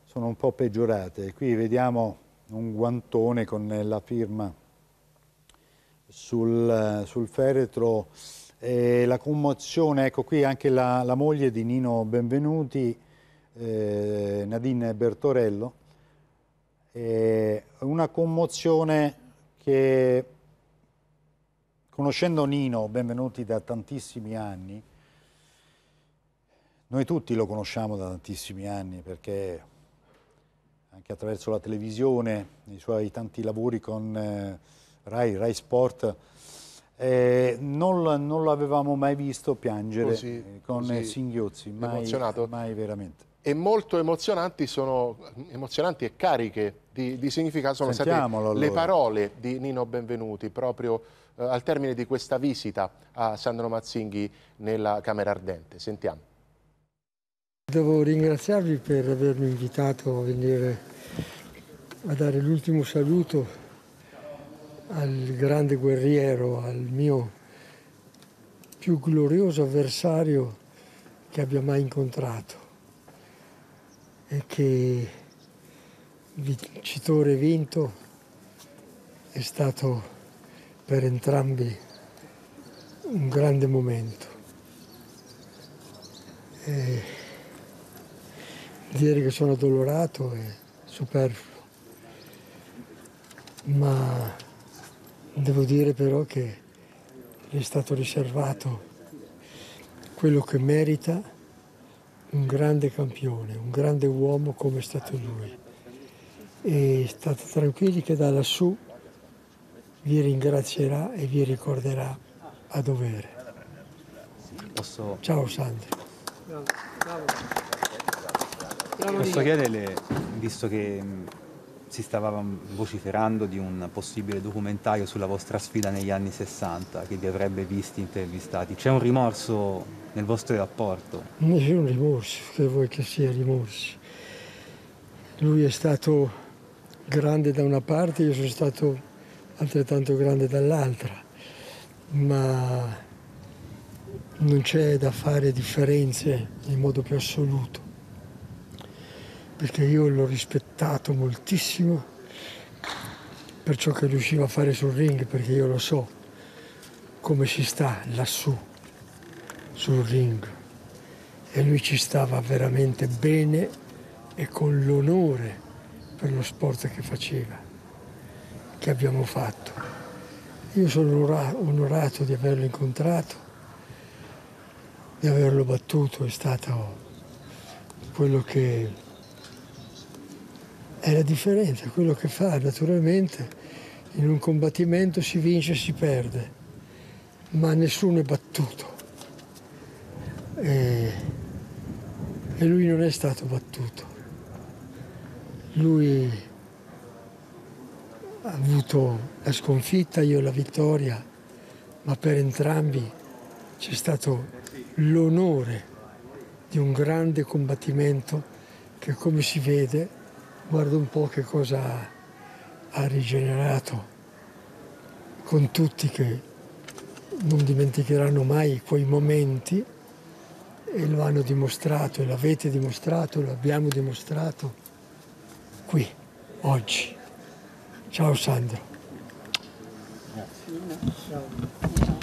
sono un po' peggiorate. Qui vediamo un guantone con la firma sul, sul feretro eh, la commozione, ecco qui anche la, la moglie di Nino Benvenuti, eh, Nadine Bertorello, eh, una commozione che conoscendo Nino Benvenuti da tantissimi anni, noi tutti lo conosciamo da tantissimi anni perché anche attraverso la televisione, i suoi tanti lavori con... Eh, Rai, Rai Sport, eh, non, non l'avevamo mai visto piangere così, eh, con così singhiozzi, mai, mai veramente. E molto emozionanti, sono, emozionanti e cariche di, di significato sono state allora. le parole di Nino Benvenuti proprio eh, al termine di questa visita a Sandro Mazzinghi nella Camera Ardente. Sentiamo. Devo ringraziarvi per avermi invitato a venire a dare l'ultimo saluto al grande guerriero, al mio più glorioso avversario che abbia mai incontrato e che vincitore vinto è stato per entrambi un grande momento. E dire che sono addolorato è superfluo, ma Devo dire però che gli è stato riservato quello che merita un grande campione, un grande uomo come è stato lui. E state tranquilli che da lassù vi ringrazierà e vi ricorderà a dovere. Ciao Sandro. Posso chiedere, visto che si stava vociferando di un possibile documentario sulla vostra sfida negli anni 60 che vi avrebbe visti intervistati. C'è un rimorso nel vostro rapporto? Nessun rimorso, che vuoi che sia rimorso. Lui è stato grande da una parte, io sono stato altrettanto grande dall'altra, ma non c'è da fare differenze in modo più assoluto perché io l'ho rispettato moltissimo per ciò che riusciva a fare sul ring, perché io lo so come si sta lassù sul ring. E lui ci stava veramente bene e con l'onore per lo sport che faceva, che abbiamo fatto. Io sono onorato di averlo incontrato, di averlo battuto, è stato quello che è la differenza, quello che fa naturalmente. In un combattimento si vince e si perde, ma nessuno è battuto. E, e lui non è stato battuto. Lui ha avuto la sconfitta, io la vittoria, ma per entrambi c'è stato l'onore di un grande combattimento che come si vede guarda un po' che cosa ha rigenerato, con tutti che non dimenticheranno mai quei momenti e lo hanno dimostrato e l'avete dimostrato, l'abbiamo dimostrato qui, oggi. Ciao Sandro. Grazie.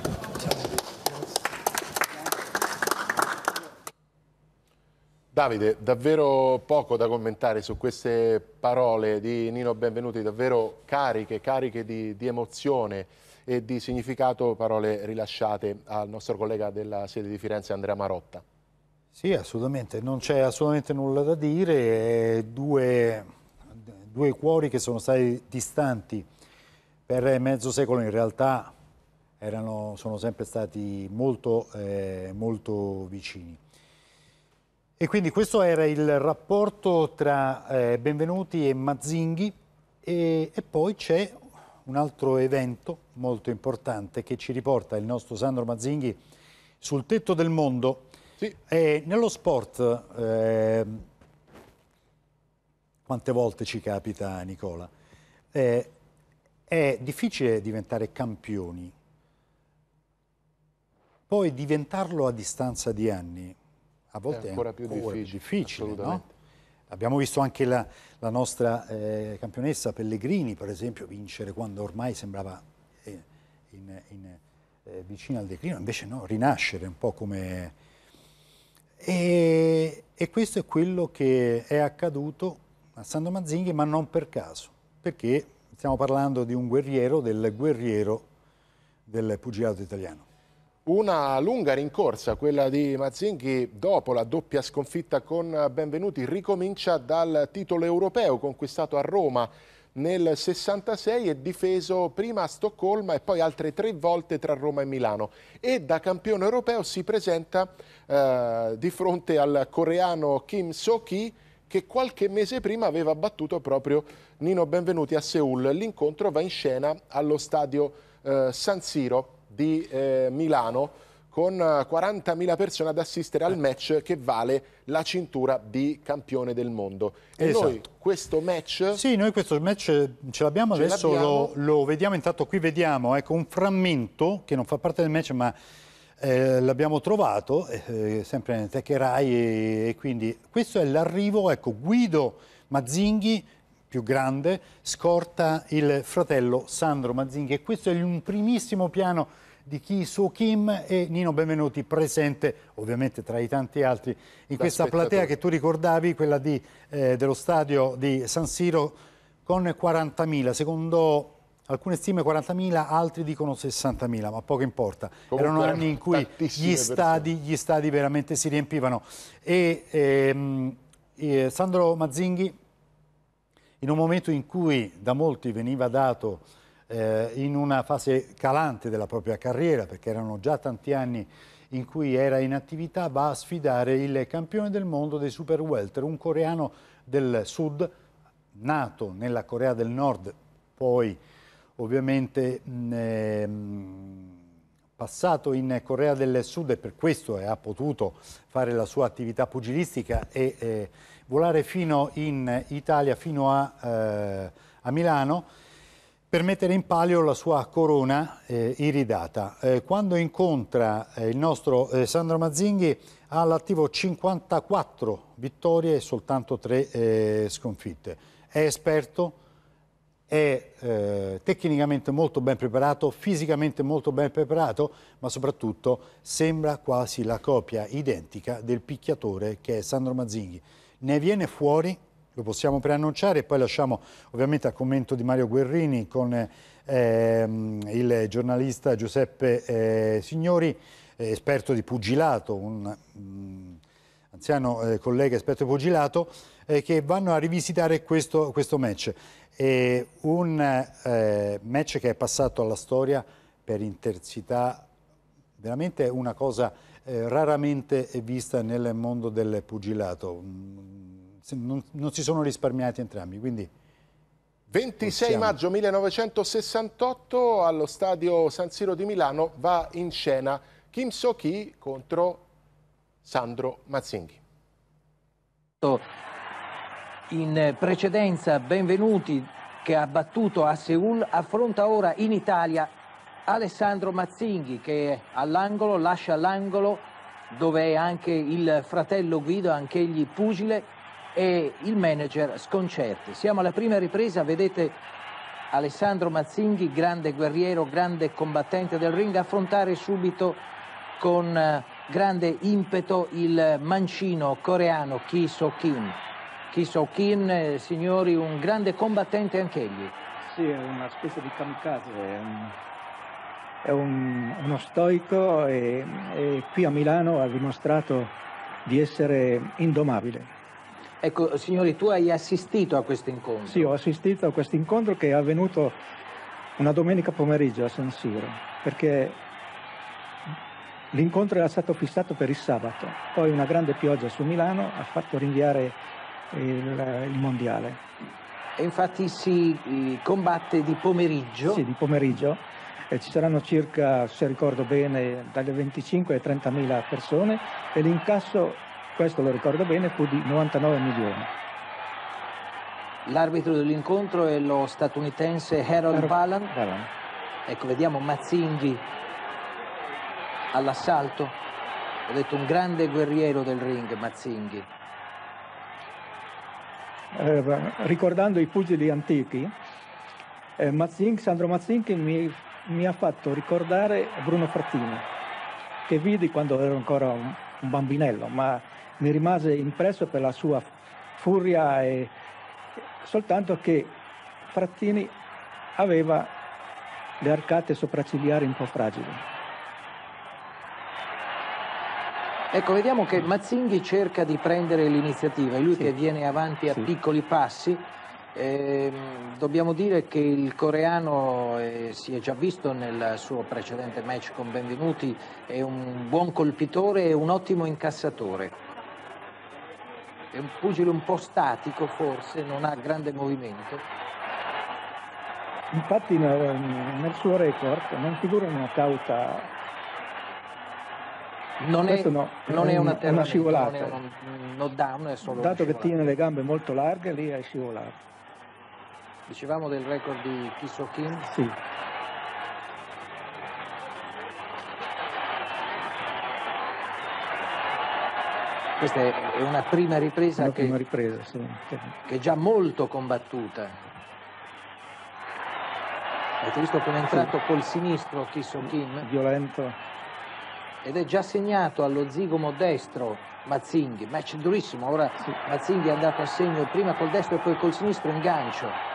Davide, davvero poco da commentare su queste parole di Nino Benvenuti, davvero cariche, cariche di, di emozione e di significato, parole rilasciate al nostro collega della sede di Firenze Andrea Marotta. Sì, assolutamente, non c'è assolutamente nulla da dire, due, due cuori che sono stati distanti per mezzo secolo in realtà erano, sono sempre stati molto, eh, molto vicini. E quindi questo era il rapporto tra eh, Benvenuti e Mazzinghi e, e poi c'è un altro evento molto importante che ci riporta il nostro Sandro Mazzinghi sul tetto del mondo. Sì. Eh, nello sport, eh, quante volte ci capita Nicola, eh, è difficile diventare campioni, poi diventarlo a distanza di anni a volte è ancora, è ancora più difficile, difficile no? Abbiamo visto anche la, la nostra eh, campionessa Pellegrini, per esempio, vincere quando ormai sembrava eh, in, in, eh, vicina al declino, invece no, rinascere un po' come... E, e questo è quello che è accaduto a Sando Mazzinghi, ma non per caso, perché stiamo parlando di un guerriero, del guerriero del pugilato italiano. Una lunga rincorsa, quella di Mazzinghi, dopo la doppia sconfitta con Benvenuti, ricomincia dal titolo europeo conquistato a Roma nel 66 e difeso prima a Stoccolma e poi altre tre volte tra Roma e Milano. E da campione europeo si presenta eh, di fronte al coreano Kim So-ki, che qualche mese prima aveva battuto proprio Nino Benvenuti a Seul. L'incontro va in scena allo stadio eh, San Siro di eh, Milano con 40.000 eh, persone ad assistere al match che vale la cintura di campione del mondo. E esatto. noi questo match... Sì, noi questo match ce l'abbiamo adesso, lo, lo, vediamo, intanto qui vediamo ecco, un frammento che non fa parte del match ma eh, l'abbiamo trovato, eh, sempre nel Techerai e, e, quindi questo è l'arrivo, ecco Guido Mazzinghi più grande, scorta il fratello Sandro Mazzinghi e questo è un primissimo piano di Ki Soo Kim e Nino Benvenuti presente ovviamente tra i tanti altri in questa platea che tu ricordavi, quella di, eh, dello stadio di San Siro con 40.000, secondo alcune stime 40.000, altri dicono 60.000, ma poco importa. Comunque Erano anni in cui gli stadi, gli stadi, veramente si riempivano. E, ehm, eh, Sandro Mazzinghi, in un momento in cui da molti veniva dato eh, in una fase calante della propria carriera, perché erano già tanti anni in cui era in attività, va a sfidare il campione del mondo dei super welter, un coreano del sud, nato nella Corea del Nord, poi ovviamente mh, ehm, passato in Corea del Sud e per questo eh, ha potuto fare la sua attività pugilistica e eh, volare fino in Italia, fino a, eh, a Milano per mettere in palio la sua corona eh, iridata. Eh, quando incontra eh, il nostro eh, Sandro Mazzinghi ha all'attivo 54 vittorie e soltanto 3 eh, sconfitte. È esperto, è eh, tecnicamente molto ben preparato, fisicamente molto ben preparato, ma soprattutto sembra quasi la copia identica del picchiatore che è Sandro Mazzinghi. Ne viene fuori lo possiamo preannunciare e poi lasciamo ovviamente al commento di Mario Guerrini con ehm, il giornalista Giuseppe eh, Signori, eh, esperto di pugilato, un mh, mm, anziano eh, collega esperto di pugilato, eh, che vanno a rivisitare questo, questo match. È un eh, match che è passato alla storia per intensità, veramente una cosa eh, raramente vista nel mondo del pugilato mm, non, non si sono risparmiati entrambi, quindi... 26 maggio 1968 allo stadio San Siro di Milano va in scena Kim So-ki contro Sandro Mazzinghi. In precedenza Benvenuti che ha battuto a Seul affronta ora in Italia Alessandro Mazzinghi che all'angolo lascia l'angolo dove è anche il fratello Guido, anch'egli pugile e il manager sconcerti. Siamo alla prima ripresa, vedete Alessandro Mazzinghi, grande guerriero, grande combattente del ring, affrontare subito con eh, grande impeto il mancino coreano Ki So kin Ki So kin eh, signori, un grande combattente anch'egli. Sì, è una specie di kamikaze, è, un, uno stoico e, e qui a Milano ha dimostrato di essere indomabile. Ecco, signori, tu hai assistito a questo incontro. Sì, ho assistito a questo incontro che è avvenuto una domenica pomeriggio a San Siro, perché l'incontro era stato fissato per il sabato, poi una grande pioggia su Milano ha fatto rinviare il, il mondiale. E infatti si eh, combatte di pomeriggio. Sì, di pomeriggio. E ci saranno circa, se ricordo bene, dalle 25 alle 30 mila persone e l'incasso questo lo ricordo bene, fu di 99 milioni. L'arbitro dell'incontro è lo statunitense Harold Palan. Ecco, vediamo Mazzinghi all'assalto. Ho detto un grande guerriero del ring, Mazzinghi. Eh, ricordando i pugili antichi, eh, Mazzinghi, Sandro Mazzinghi mi, mi, ha fatto ricordare Bruno Frattini, che vidi quando ero ancora un, un bambinello, ma mi rimase impresso per la sua furia, e... soltanto che Frattini aveva le arcate sopraccigliari un po' fragili. Ecco, vediamo che Mazzinghi cerca di prendere l'iniziativa, è lui sì. che viene avanti a sì. piccoli passi. Eh, dobbiamo dire che il coreano eh, si è già visto nel suo precedente match con Benvenuti, è un buon colpitore e un ottimo incassatore è un pugile un po' statico forse, non ha grande movimento. Infatti nel, nel suo record non figura una cauta... Non è, no, non è, una, una scivolata. Non è un knockdown, è solo Dato che tiene le gambe molto larghe, lì è scivolato. Dicevamo del record di Kiso Kim? Sì. Questa è una prima ripresa, una che, prima ripresa sì. che, è già molto combattuta. Avete visto come è entrato sì. col sinistro Kisso Kim? Violento. Ed è già segnato allo zigomo destro Mazzinghi, match durissimo, ora sì. Mazzinghi è andato a segno prima col destro e poi col sinistro in gancio.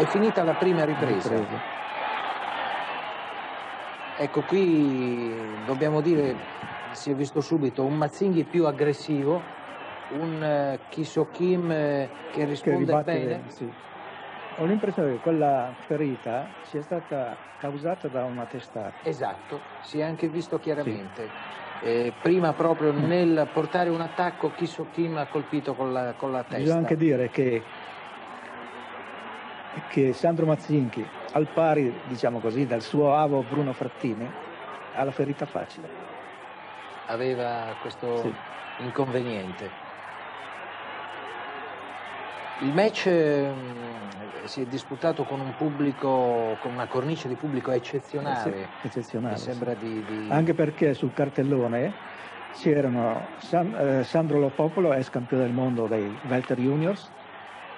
è finita la prima ripresa. ripresa. Ecco, qui dobbiamo dire, si è visto subito, un Mazzinghi più aggressivo, un uh, eh, Kisokim eh, che risponde che bene. bene sì. Ho l'impressione che quella ferita sia stata causata da una testata. Esatto, si è anche visto chiaramente. Sì. Eh, prima proprio nel portare un attacco Kisokim ha colpito con la, con la testa. Bisogna anche dire che che Sandro Mazzinchi, al pari diciamo così, dal suo avo Bruno Frattini, ha la ferita facile. Aveva questo sì. inconveniente. Il match ehm, si è disputato con un pubblico, con una cornice di pubblico eccezionale. Eh sì, eccezionale. Sì. Di, di... Anche perché sul cartellone c'erano San, eh, Sandro Lopopolo, ex campione del mondo dei Welter Juniors,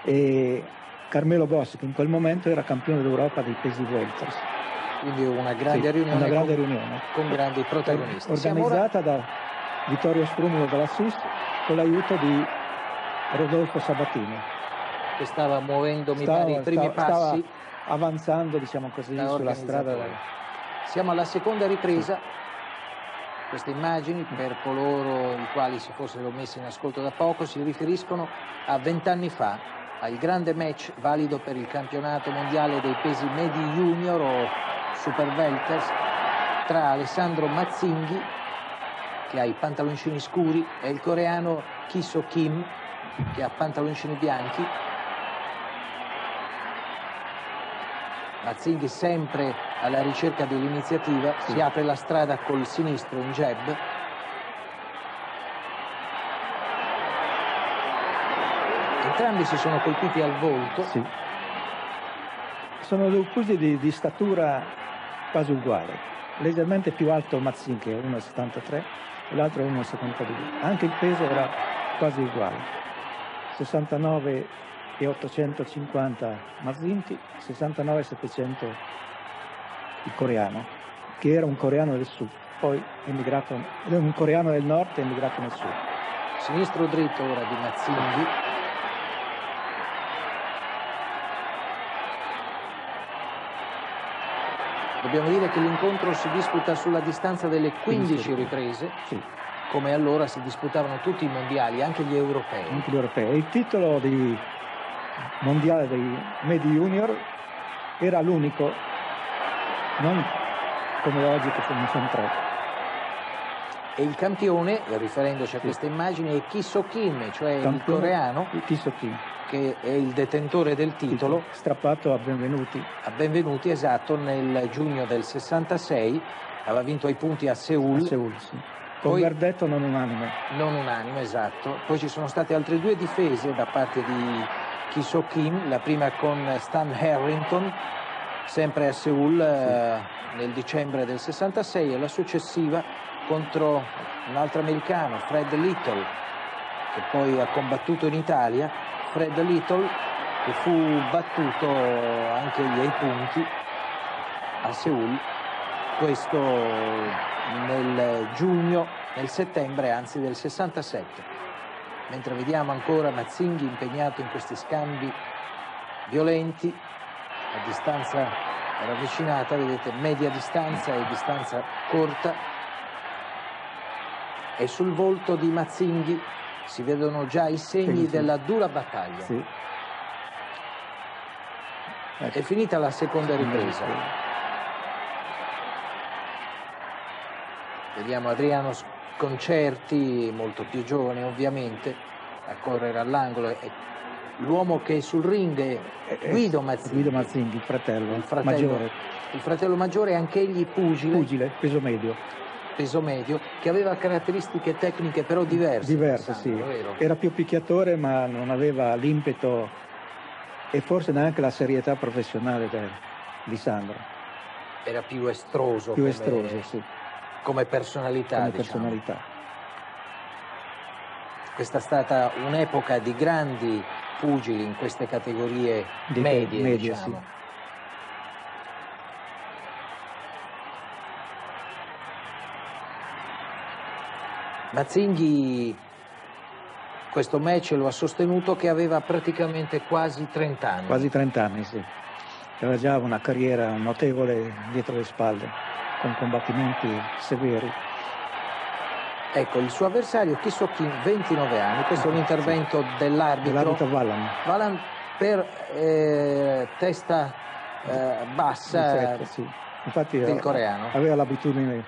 e Carmelo Bossi, che in quel momento era campione d'Europa dei pesi welters. Quindi una grande, sì, riunione, una grande con, riunione, con, grandi protagonisti. Organizzata ora... da Vittorio Strumido dalla SUS con l'aiuto di Rodolfo Sabatini. Che stava muovendo, mi pare, i primi stava, passi. Stava avanzando, diciamo così, sulla strada. Della... Siamo alla seconda ripresa. Sì queste immagini, mm. per coloro i quali si fossero messi in ascolto da poco, si riferiscono a vent'anni fa, al grande match valido per il campionato mondiale dei pesi medi junior o super welters tra Alessandro Mazzinghi, che ha i pantaloncini scuri, e il coreano Kiso Kim, che ha pantaloncini bianchi. Mazzinghi sempre alla ricerca dell'iniziativa, si apre la strada col sinistro in jab, entrambi si sono colpiti al volto. Sì. Sono due accusi di, di, statura quasi uguale, leggermente più alto Mazzin che è 1,73 e l'altro 1,72. Anche il peso era quasi uguale, 69 e 850 Mazinchi, 69 e 700 il coreano, che era un coreano del sud, poi emigrato, un coreano del nord e emigrato nel sud. Sinistro dritto ora di Mazzinghi, Dobbiamo dire che l'incontro si disputa sulla distanza delle 15 riprese. Sì. Come allora si disputavano tutti i mondiali, anche gli europei. Anche gli europei. Il titolo di mondiale dei Medi Junior era l'unico, non come oggi che sono tre. E il campione, riferendoci a questa immagine, è Ki Kim, cioè campione, il coreano Ki Kim. che è il detentore del titolo. Tito, strappato a Benvenuti. A Benvenuti, esatto, nel giugno del 66, aveva vinto ai punti a Seul. A Seul, sì. Con verdetto non unanime. Non unanime, esatto. Poi ci sono state altre due difese da parte di Ki Kim, la prima con Stan Harrington, sempre a Seul sì. eh, nel dicembre del 66 e la successiva contro un altro americano, Fred Little, che poi ha combattuto in Italia. Fred Little che fu battuto anche gli ai punti a Seul, questo nel giugno, nel settembre anzi del 67. Mentre vediamo ancora Mazzinghi impegnato in questi scambi violenti a distanza ravvicinata, vedete media distanza e distanza corta e sul volto di Mazzinghi si vedono già i segni della dura battaglia. Sì. Ecco. È finita la seconda ripresa. Vediamo Adriano Sconcerti, molto più giovane ovviamente, a correre all'angolo. È l'uomo che sul ring è eh, eh, Guido Mazzinghi. Guido Mazzinghi, il fratello, il fratello maggiore. Il fratello maggiore è anch'egli pugile. Pugile, peso medio peso medio, che aveva caratteristiche tecniche però diverse. Diverse, sì. Era più picchiatore ma non aveva l'impeto e forse neanche la serietà professionale di Sandro. Era più estroso. Più come, estroso, sì. Come personalità. Come diciamo. personalità. Questa è stata un'epoca di grandi pugili in queste categorie di, medie, medie diciamo. Sì Mazzinghi questo match lo ha sostenuto che aveva praticamente quasi 30 anni. Quasi 30 anni, sì. Aveva già una carriera notevole dietro le spalle, con combattimenti severi. Ecco, il suo avversario Kissokin, 29 anni, questo è un ah, intervento dell'arbitro. Dell'arbitro Valan. Valan per eh, testa eh, bassa certo, sì. Infatti, del coreano. Aveva l'abitudine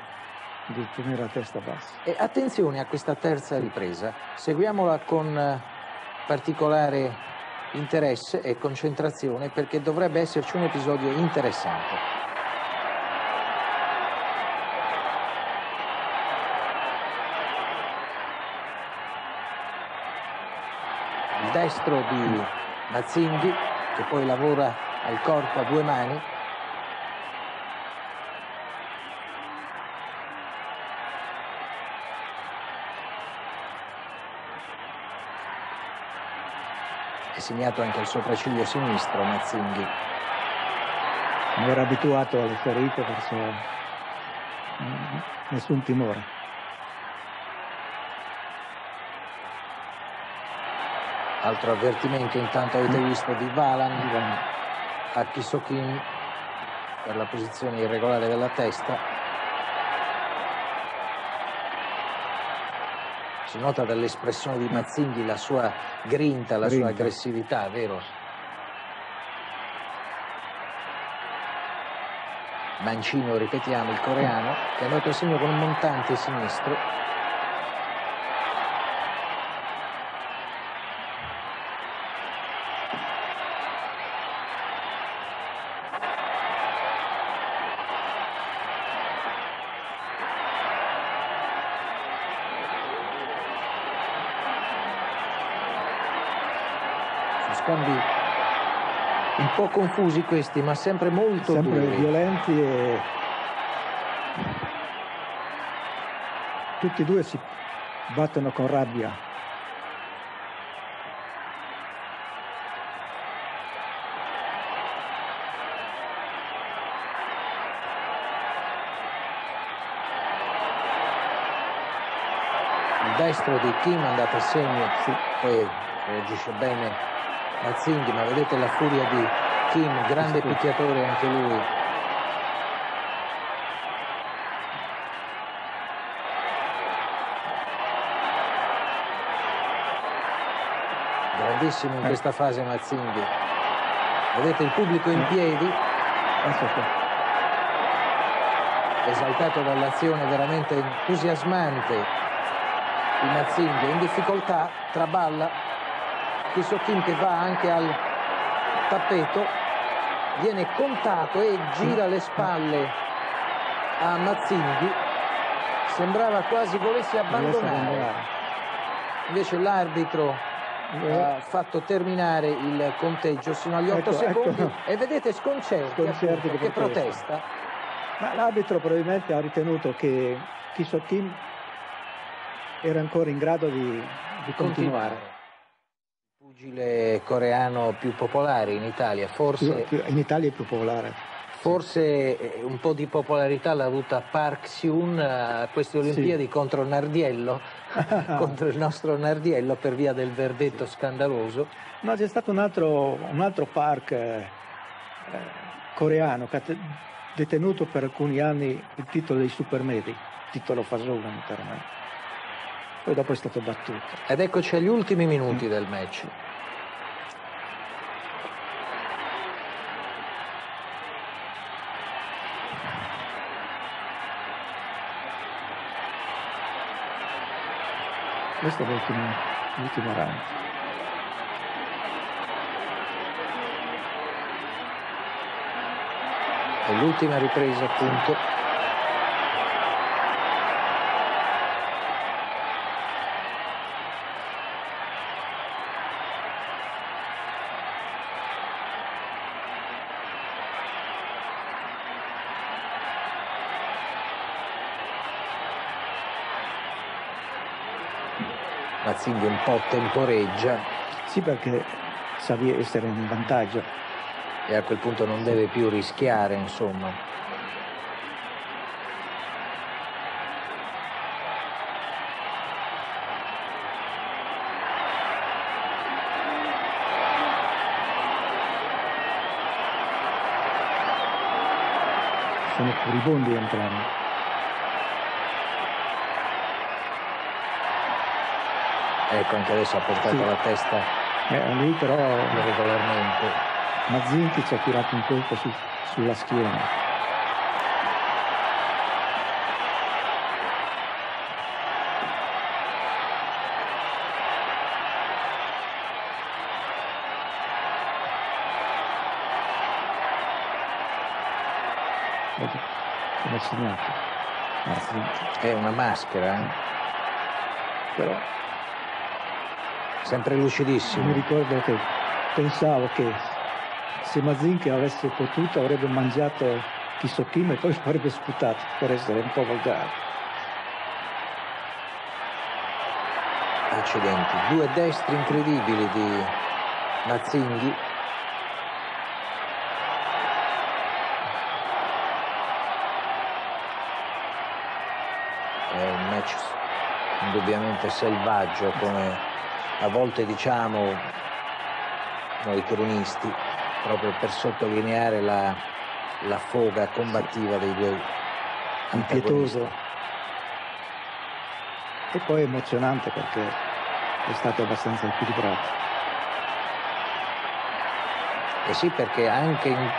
di tenere la testa bassa. E attenzione a questa terza ripresa, seguiamola con eh, particolare interesse e concentrazione perché dovrebbe esserci un episodio interessante. Il destro di Mazzinghi che poi lavora al corpo a due mani segnato anche al sopracciglio sinistro Mazzinghi. Non era abituato alle ferite verso nessun timore. Altro avvertimento intanto avete visto di Valan a Kisokin per la posizione irregolare della testa si nota dall'espressione di Mazzinghi la sua grinta, la grinta. sua aggressività, vero? Mancino, ripetiamo, il coreano, che ha andato segno con un montante sinistro Scambi un po' confusi questi, ma sempre molto sempre violenti e tutti e due si battono con rabbia. destro di Kim è andato a segno sì. e reagisce bene Mazzinghi, ma vedete la furia di Kim, grande picchiatore anche lui. Grandissimo in eh. questa fase Mazzinghi. Vedete il pubblico in eh. piedi. Esaltato dall'azione veramente entusiasmante di Mazzinghi, in difficoltà, traballa, di Sottin che va anche al tappeto viene contato e gira le spalle a Mazzinghi sembrava quasi volesse abbandonare invece l'arbitro ha fatto terminare il conteggio sino agli 8 ecco, ecco, secondi ecco. e vedete sconcerti, sconcerti appunto, che protesta, protesta. l'arbitro probabilmente ha ritenuto che Kisottin era ancora in grado di, di continuare. continuare pugile coreano più popolare in Italia, forse... In Italia è più popolare. Forse eh, un po' di popolarità l'ha avuta Park Siun eh, a queste Olimpiadi sì. contro Nardiello, contro il nostro Nardiello per via del verdetto sì. scandaloso. No, c'è stato un altro, un altro park eh, eh coreano che ha detenuto per alcuni anni il titolo dei supermedi, titolo fasullo naturalmente. Poi dopo è stato battuto. Ed eccoci agli ultimi minuti mm. del match. Questo è l'ultimo, l'ultimo round. E l'ultima ripresa appunto Marsiglia un po' temporeggia. Sì, perché sa di essere in vantaggio. E a quel punto non deve più rischiare, insomma. sono furibondi entrambi. Ecco, anche adesso ha portato sì. la testa. Eh, lui però regolarmente. Mazzinchi ci ha tirato un colpo su, sulla schiena. come segnato. È una maschera, eh? però sempre lucidissimo. Mi ricordo che pensavo che se Mazinchi avesse potuto avrebbe mangiato chissà Kisokim e poi avrebbe sputato per essere un po' volgare. Accidenti, due destri incredibili di Mazzinghi. È un match indubbiamente selvaggio come a volte diciamo noi cronisti, proprio per sottolineare la, la foga combattiva dei due impietoso e poi emozionante perché è stato abbastanza equilibrato. E eh sì, perché anche in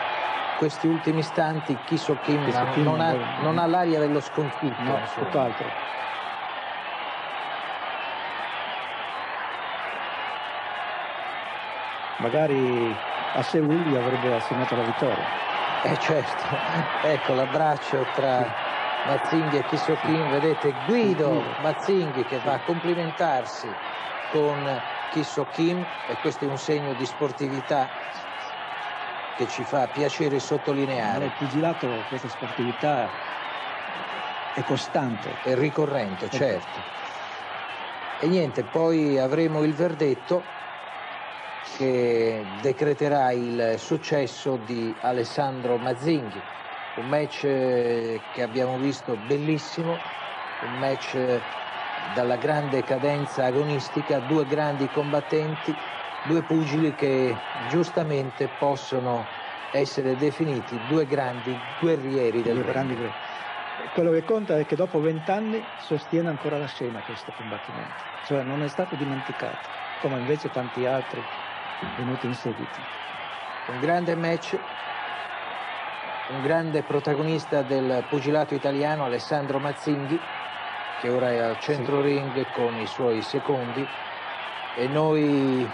questi ultimi istanti Kiso chi non, non, non ha l'aria dello sconfitto. No, tutt'altro. magari a Seul Willy avrebbe assegnato la vittoria. Eh certo, ecco l'abbraccio tra Mazzinghi e Kissokin, vedete Guido Mazzinghi che va a complimentarsi con Kissokin e questo è un segno di sportività che ci fa piacere sottolineare. Il pugilato questa sportività è costante. È ricorrente, certo. E niente, poi avremo il verdetto che decreterà il successo di Alessandro Mazzinghi. Un match eh, che abbiamo visto bellissimo, un match eh, dalla grande cadenza agonistica, due grandi combattenti, due pugili che giustamente possono essere definiti due grandi guerrieri del due Quello che conta è che dopo vent'anni sostiene ancora la scena questo combattimento, cioè non è stato dimenticato, come invece tanti altri venuti in seguito. Un grande match, un grande protagonista del pugilato italiano Alessandro Mazzinghi, che ora è al centro ring con i suoi secondi e noi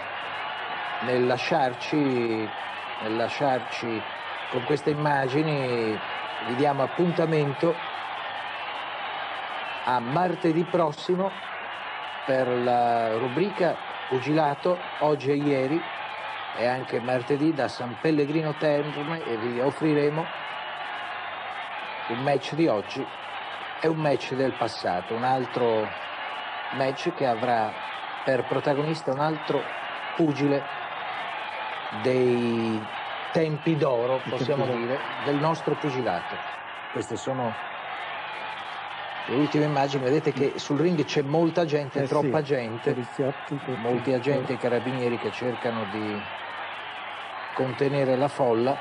nel lasciarci, nel lasciarci con queste immagini vi diamo appuntamento a martedì prossimo per la rubrica pugilato oggi e ieri e anche martedì da San Pellegrino Terme e vi offriremo un match di oggi e un match del passato, un altro match che avrà per protagonista un altro pugile dei tempi d'oro, possiamo dire, del nostro pugilato. Queste sono le ultime immagini, vedete che sul ring c'è molta gente, eh troppa sì, gente, molti agenti e carabinieri che cercano di contenere la folla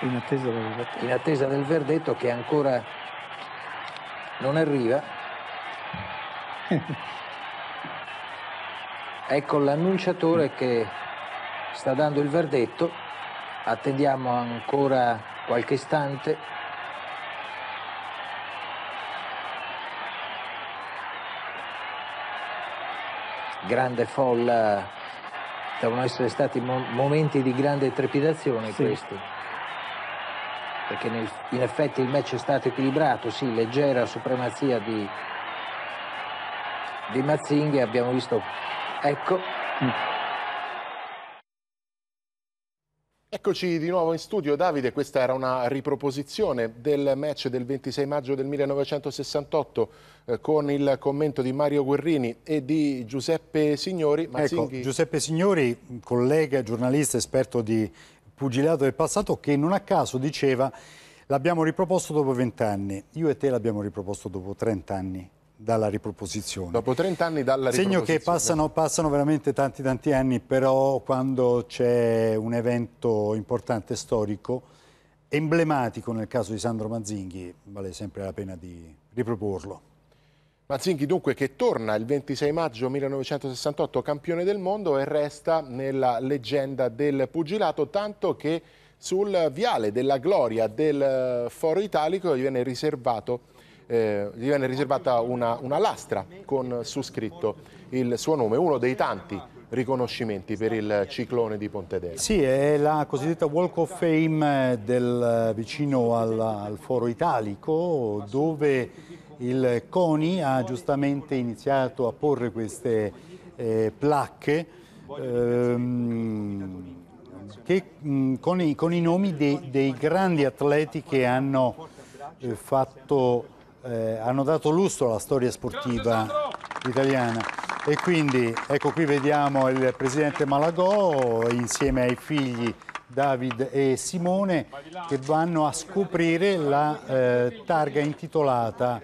in attesa del verdetto, in attesa del verdetto che ancora non arriva. ecco l'annunciatore che sta dando il verdetto, attendiamo ancora qualche istante. grande folla, devono essere stati momenti di grande trepidazione sì. questi. Perché nel, in effetti il match è stato equilibrato, sì, leggera supremazia di, di Mazzinghi, abbiamo visto, ecco. Mm. Eccoci di nuovo in studio Davide, questa era una riproposizione del match del 26 maggio del 1968 eh, con il commento di Mario Guerrini e di Giuseppe Signori. Ecco, Giuseppe Signori, collega, giornalista, esperto di pugilato del passato che non a caso diceva l'abbiamo riproposto dopo vent'anni, io e te l'abbiamo riproposto dopo trent'anni dalla riproposizione. Dopo 30 anni dalla riproposizione. Segno che passano, passano veramente tanti tanti anni, però quando c'è un evento importante storico, emblematico nel caso di Sandro Mazzinghi, vale sempre la pena di riproporlo. Mazzinghi dunque che torna il 26 maggio 1968 campione del mondo e resta nella leggenda del pugilato, tanto che sul viale della gloria del Foro Italico gli viene riservato eh, gli venne riservata una, una lastra con su scritto il suo nome, uno dei tanti riconoscimenti per il ciclone di Pontedera. Sì, è la cosiddetta Walk of Fame eh, del, eh, vicino al, al Foro Italico dove il CONI ha giustamente iniziato a porre queste eh, placche ehm, che, mh, mm, con, i, con, i, nomi dei, dei grandi atleti che hanno eh, fatto eh, hanno dato lustro alla storia sportiva italiana. E quindi ecco qui vediamo il presidente Malagò insieme ai figli David e Simone che vanno a scoprire la eh, targa intitolata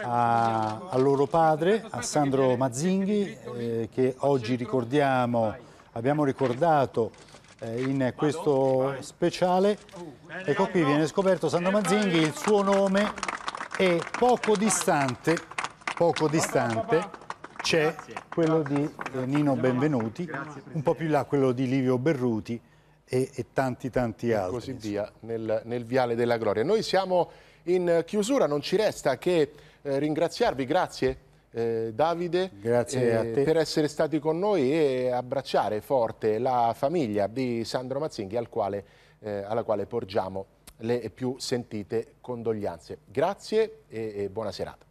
a, a, loro padre, a Sandro Mazzinghi, eh, che oggi ricordiamo, abbiamo ricordato eh, in questo speciale. Ecco qui viene scoperto Sandro Mazzinghi, il suo nome e poco distante, poco distante c'è quello di eh, Nino Benvenuti, un po' più in là quello di Livio Berruti e, e tanti tanti altri. E così via, nel, nel Viale della Gloria. Noi siamo in chiusura, non ci resta che eh, ringraziarvi, grazie eh, Davide eh, per essere stati con noi e abbracciare forte la famiglia di Sandro Mazzinghi al quale, eh, alla quale porgiamo le più sentite condoglianze. Grazie e buona serata.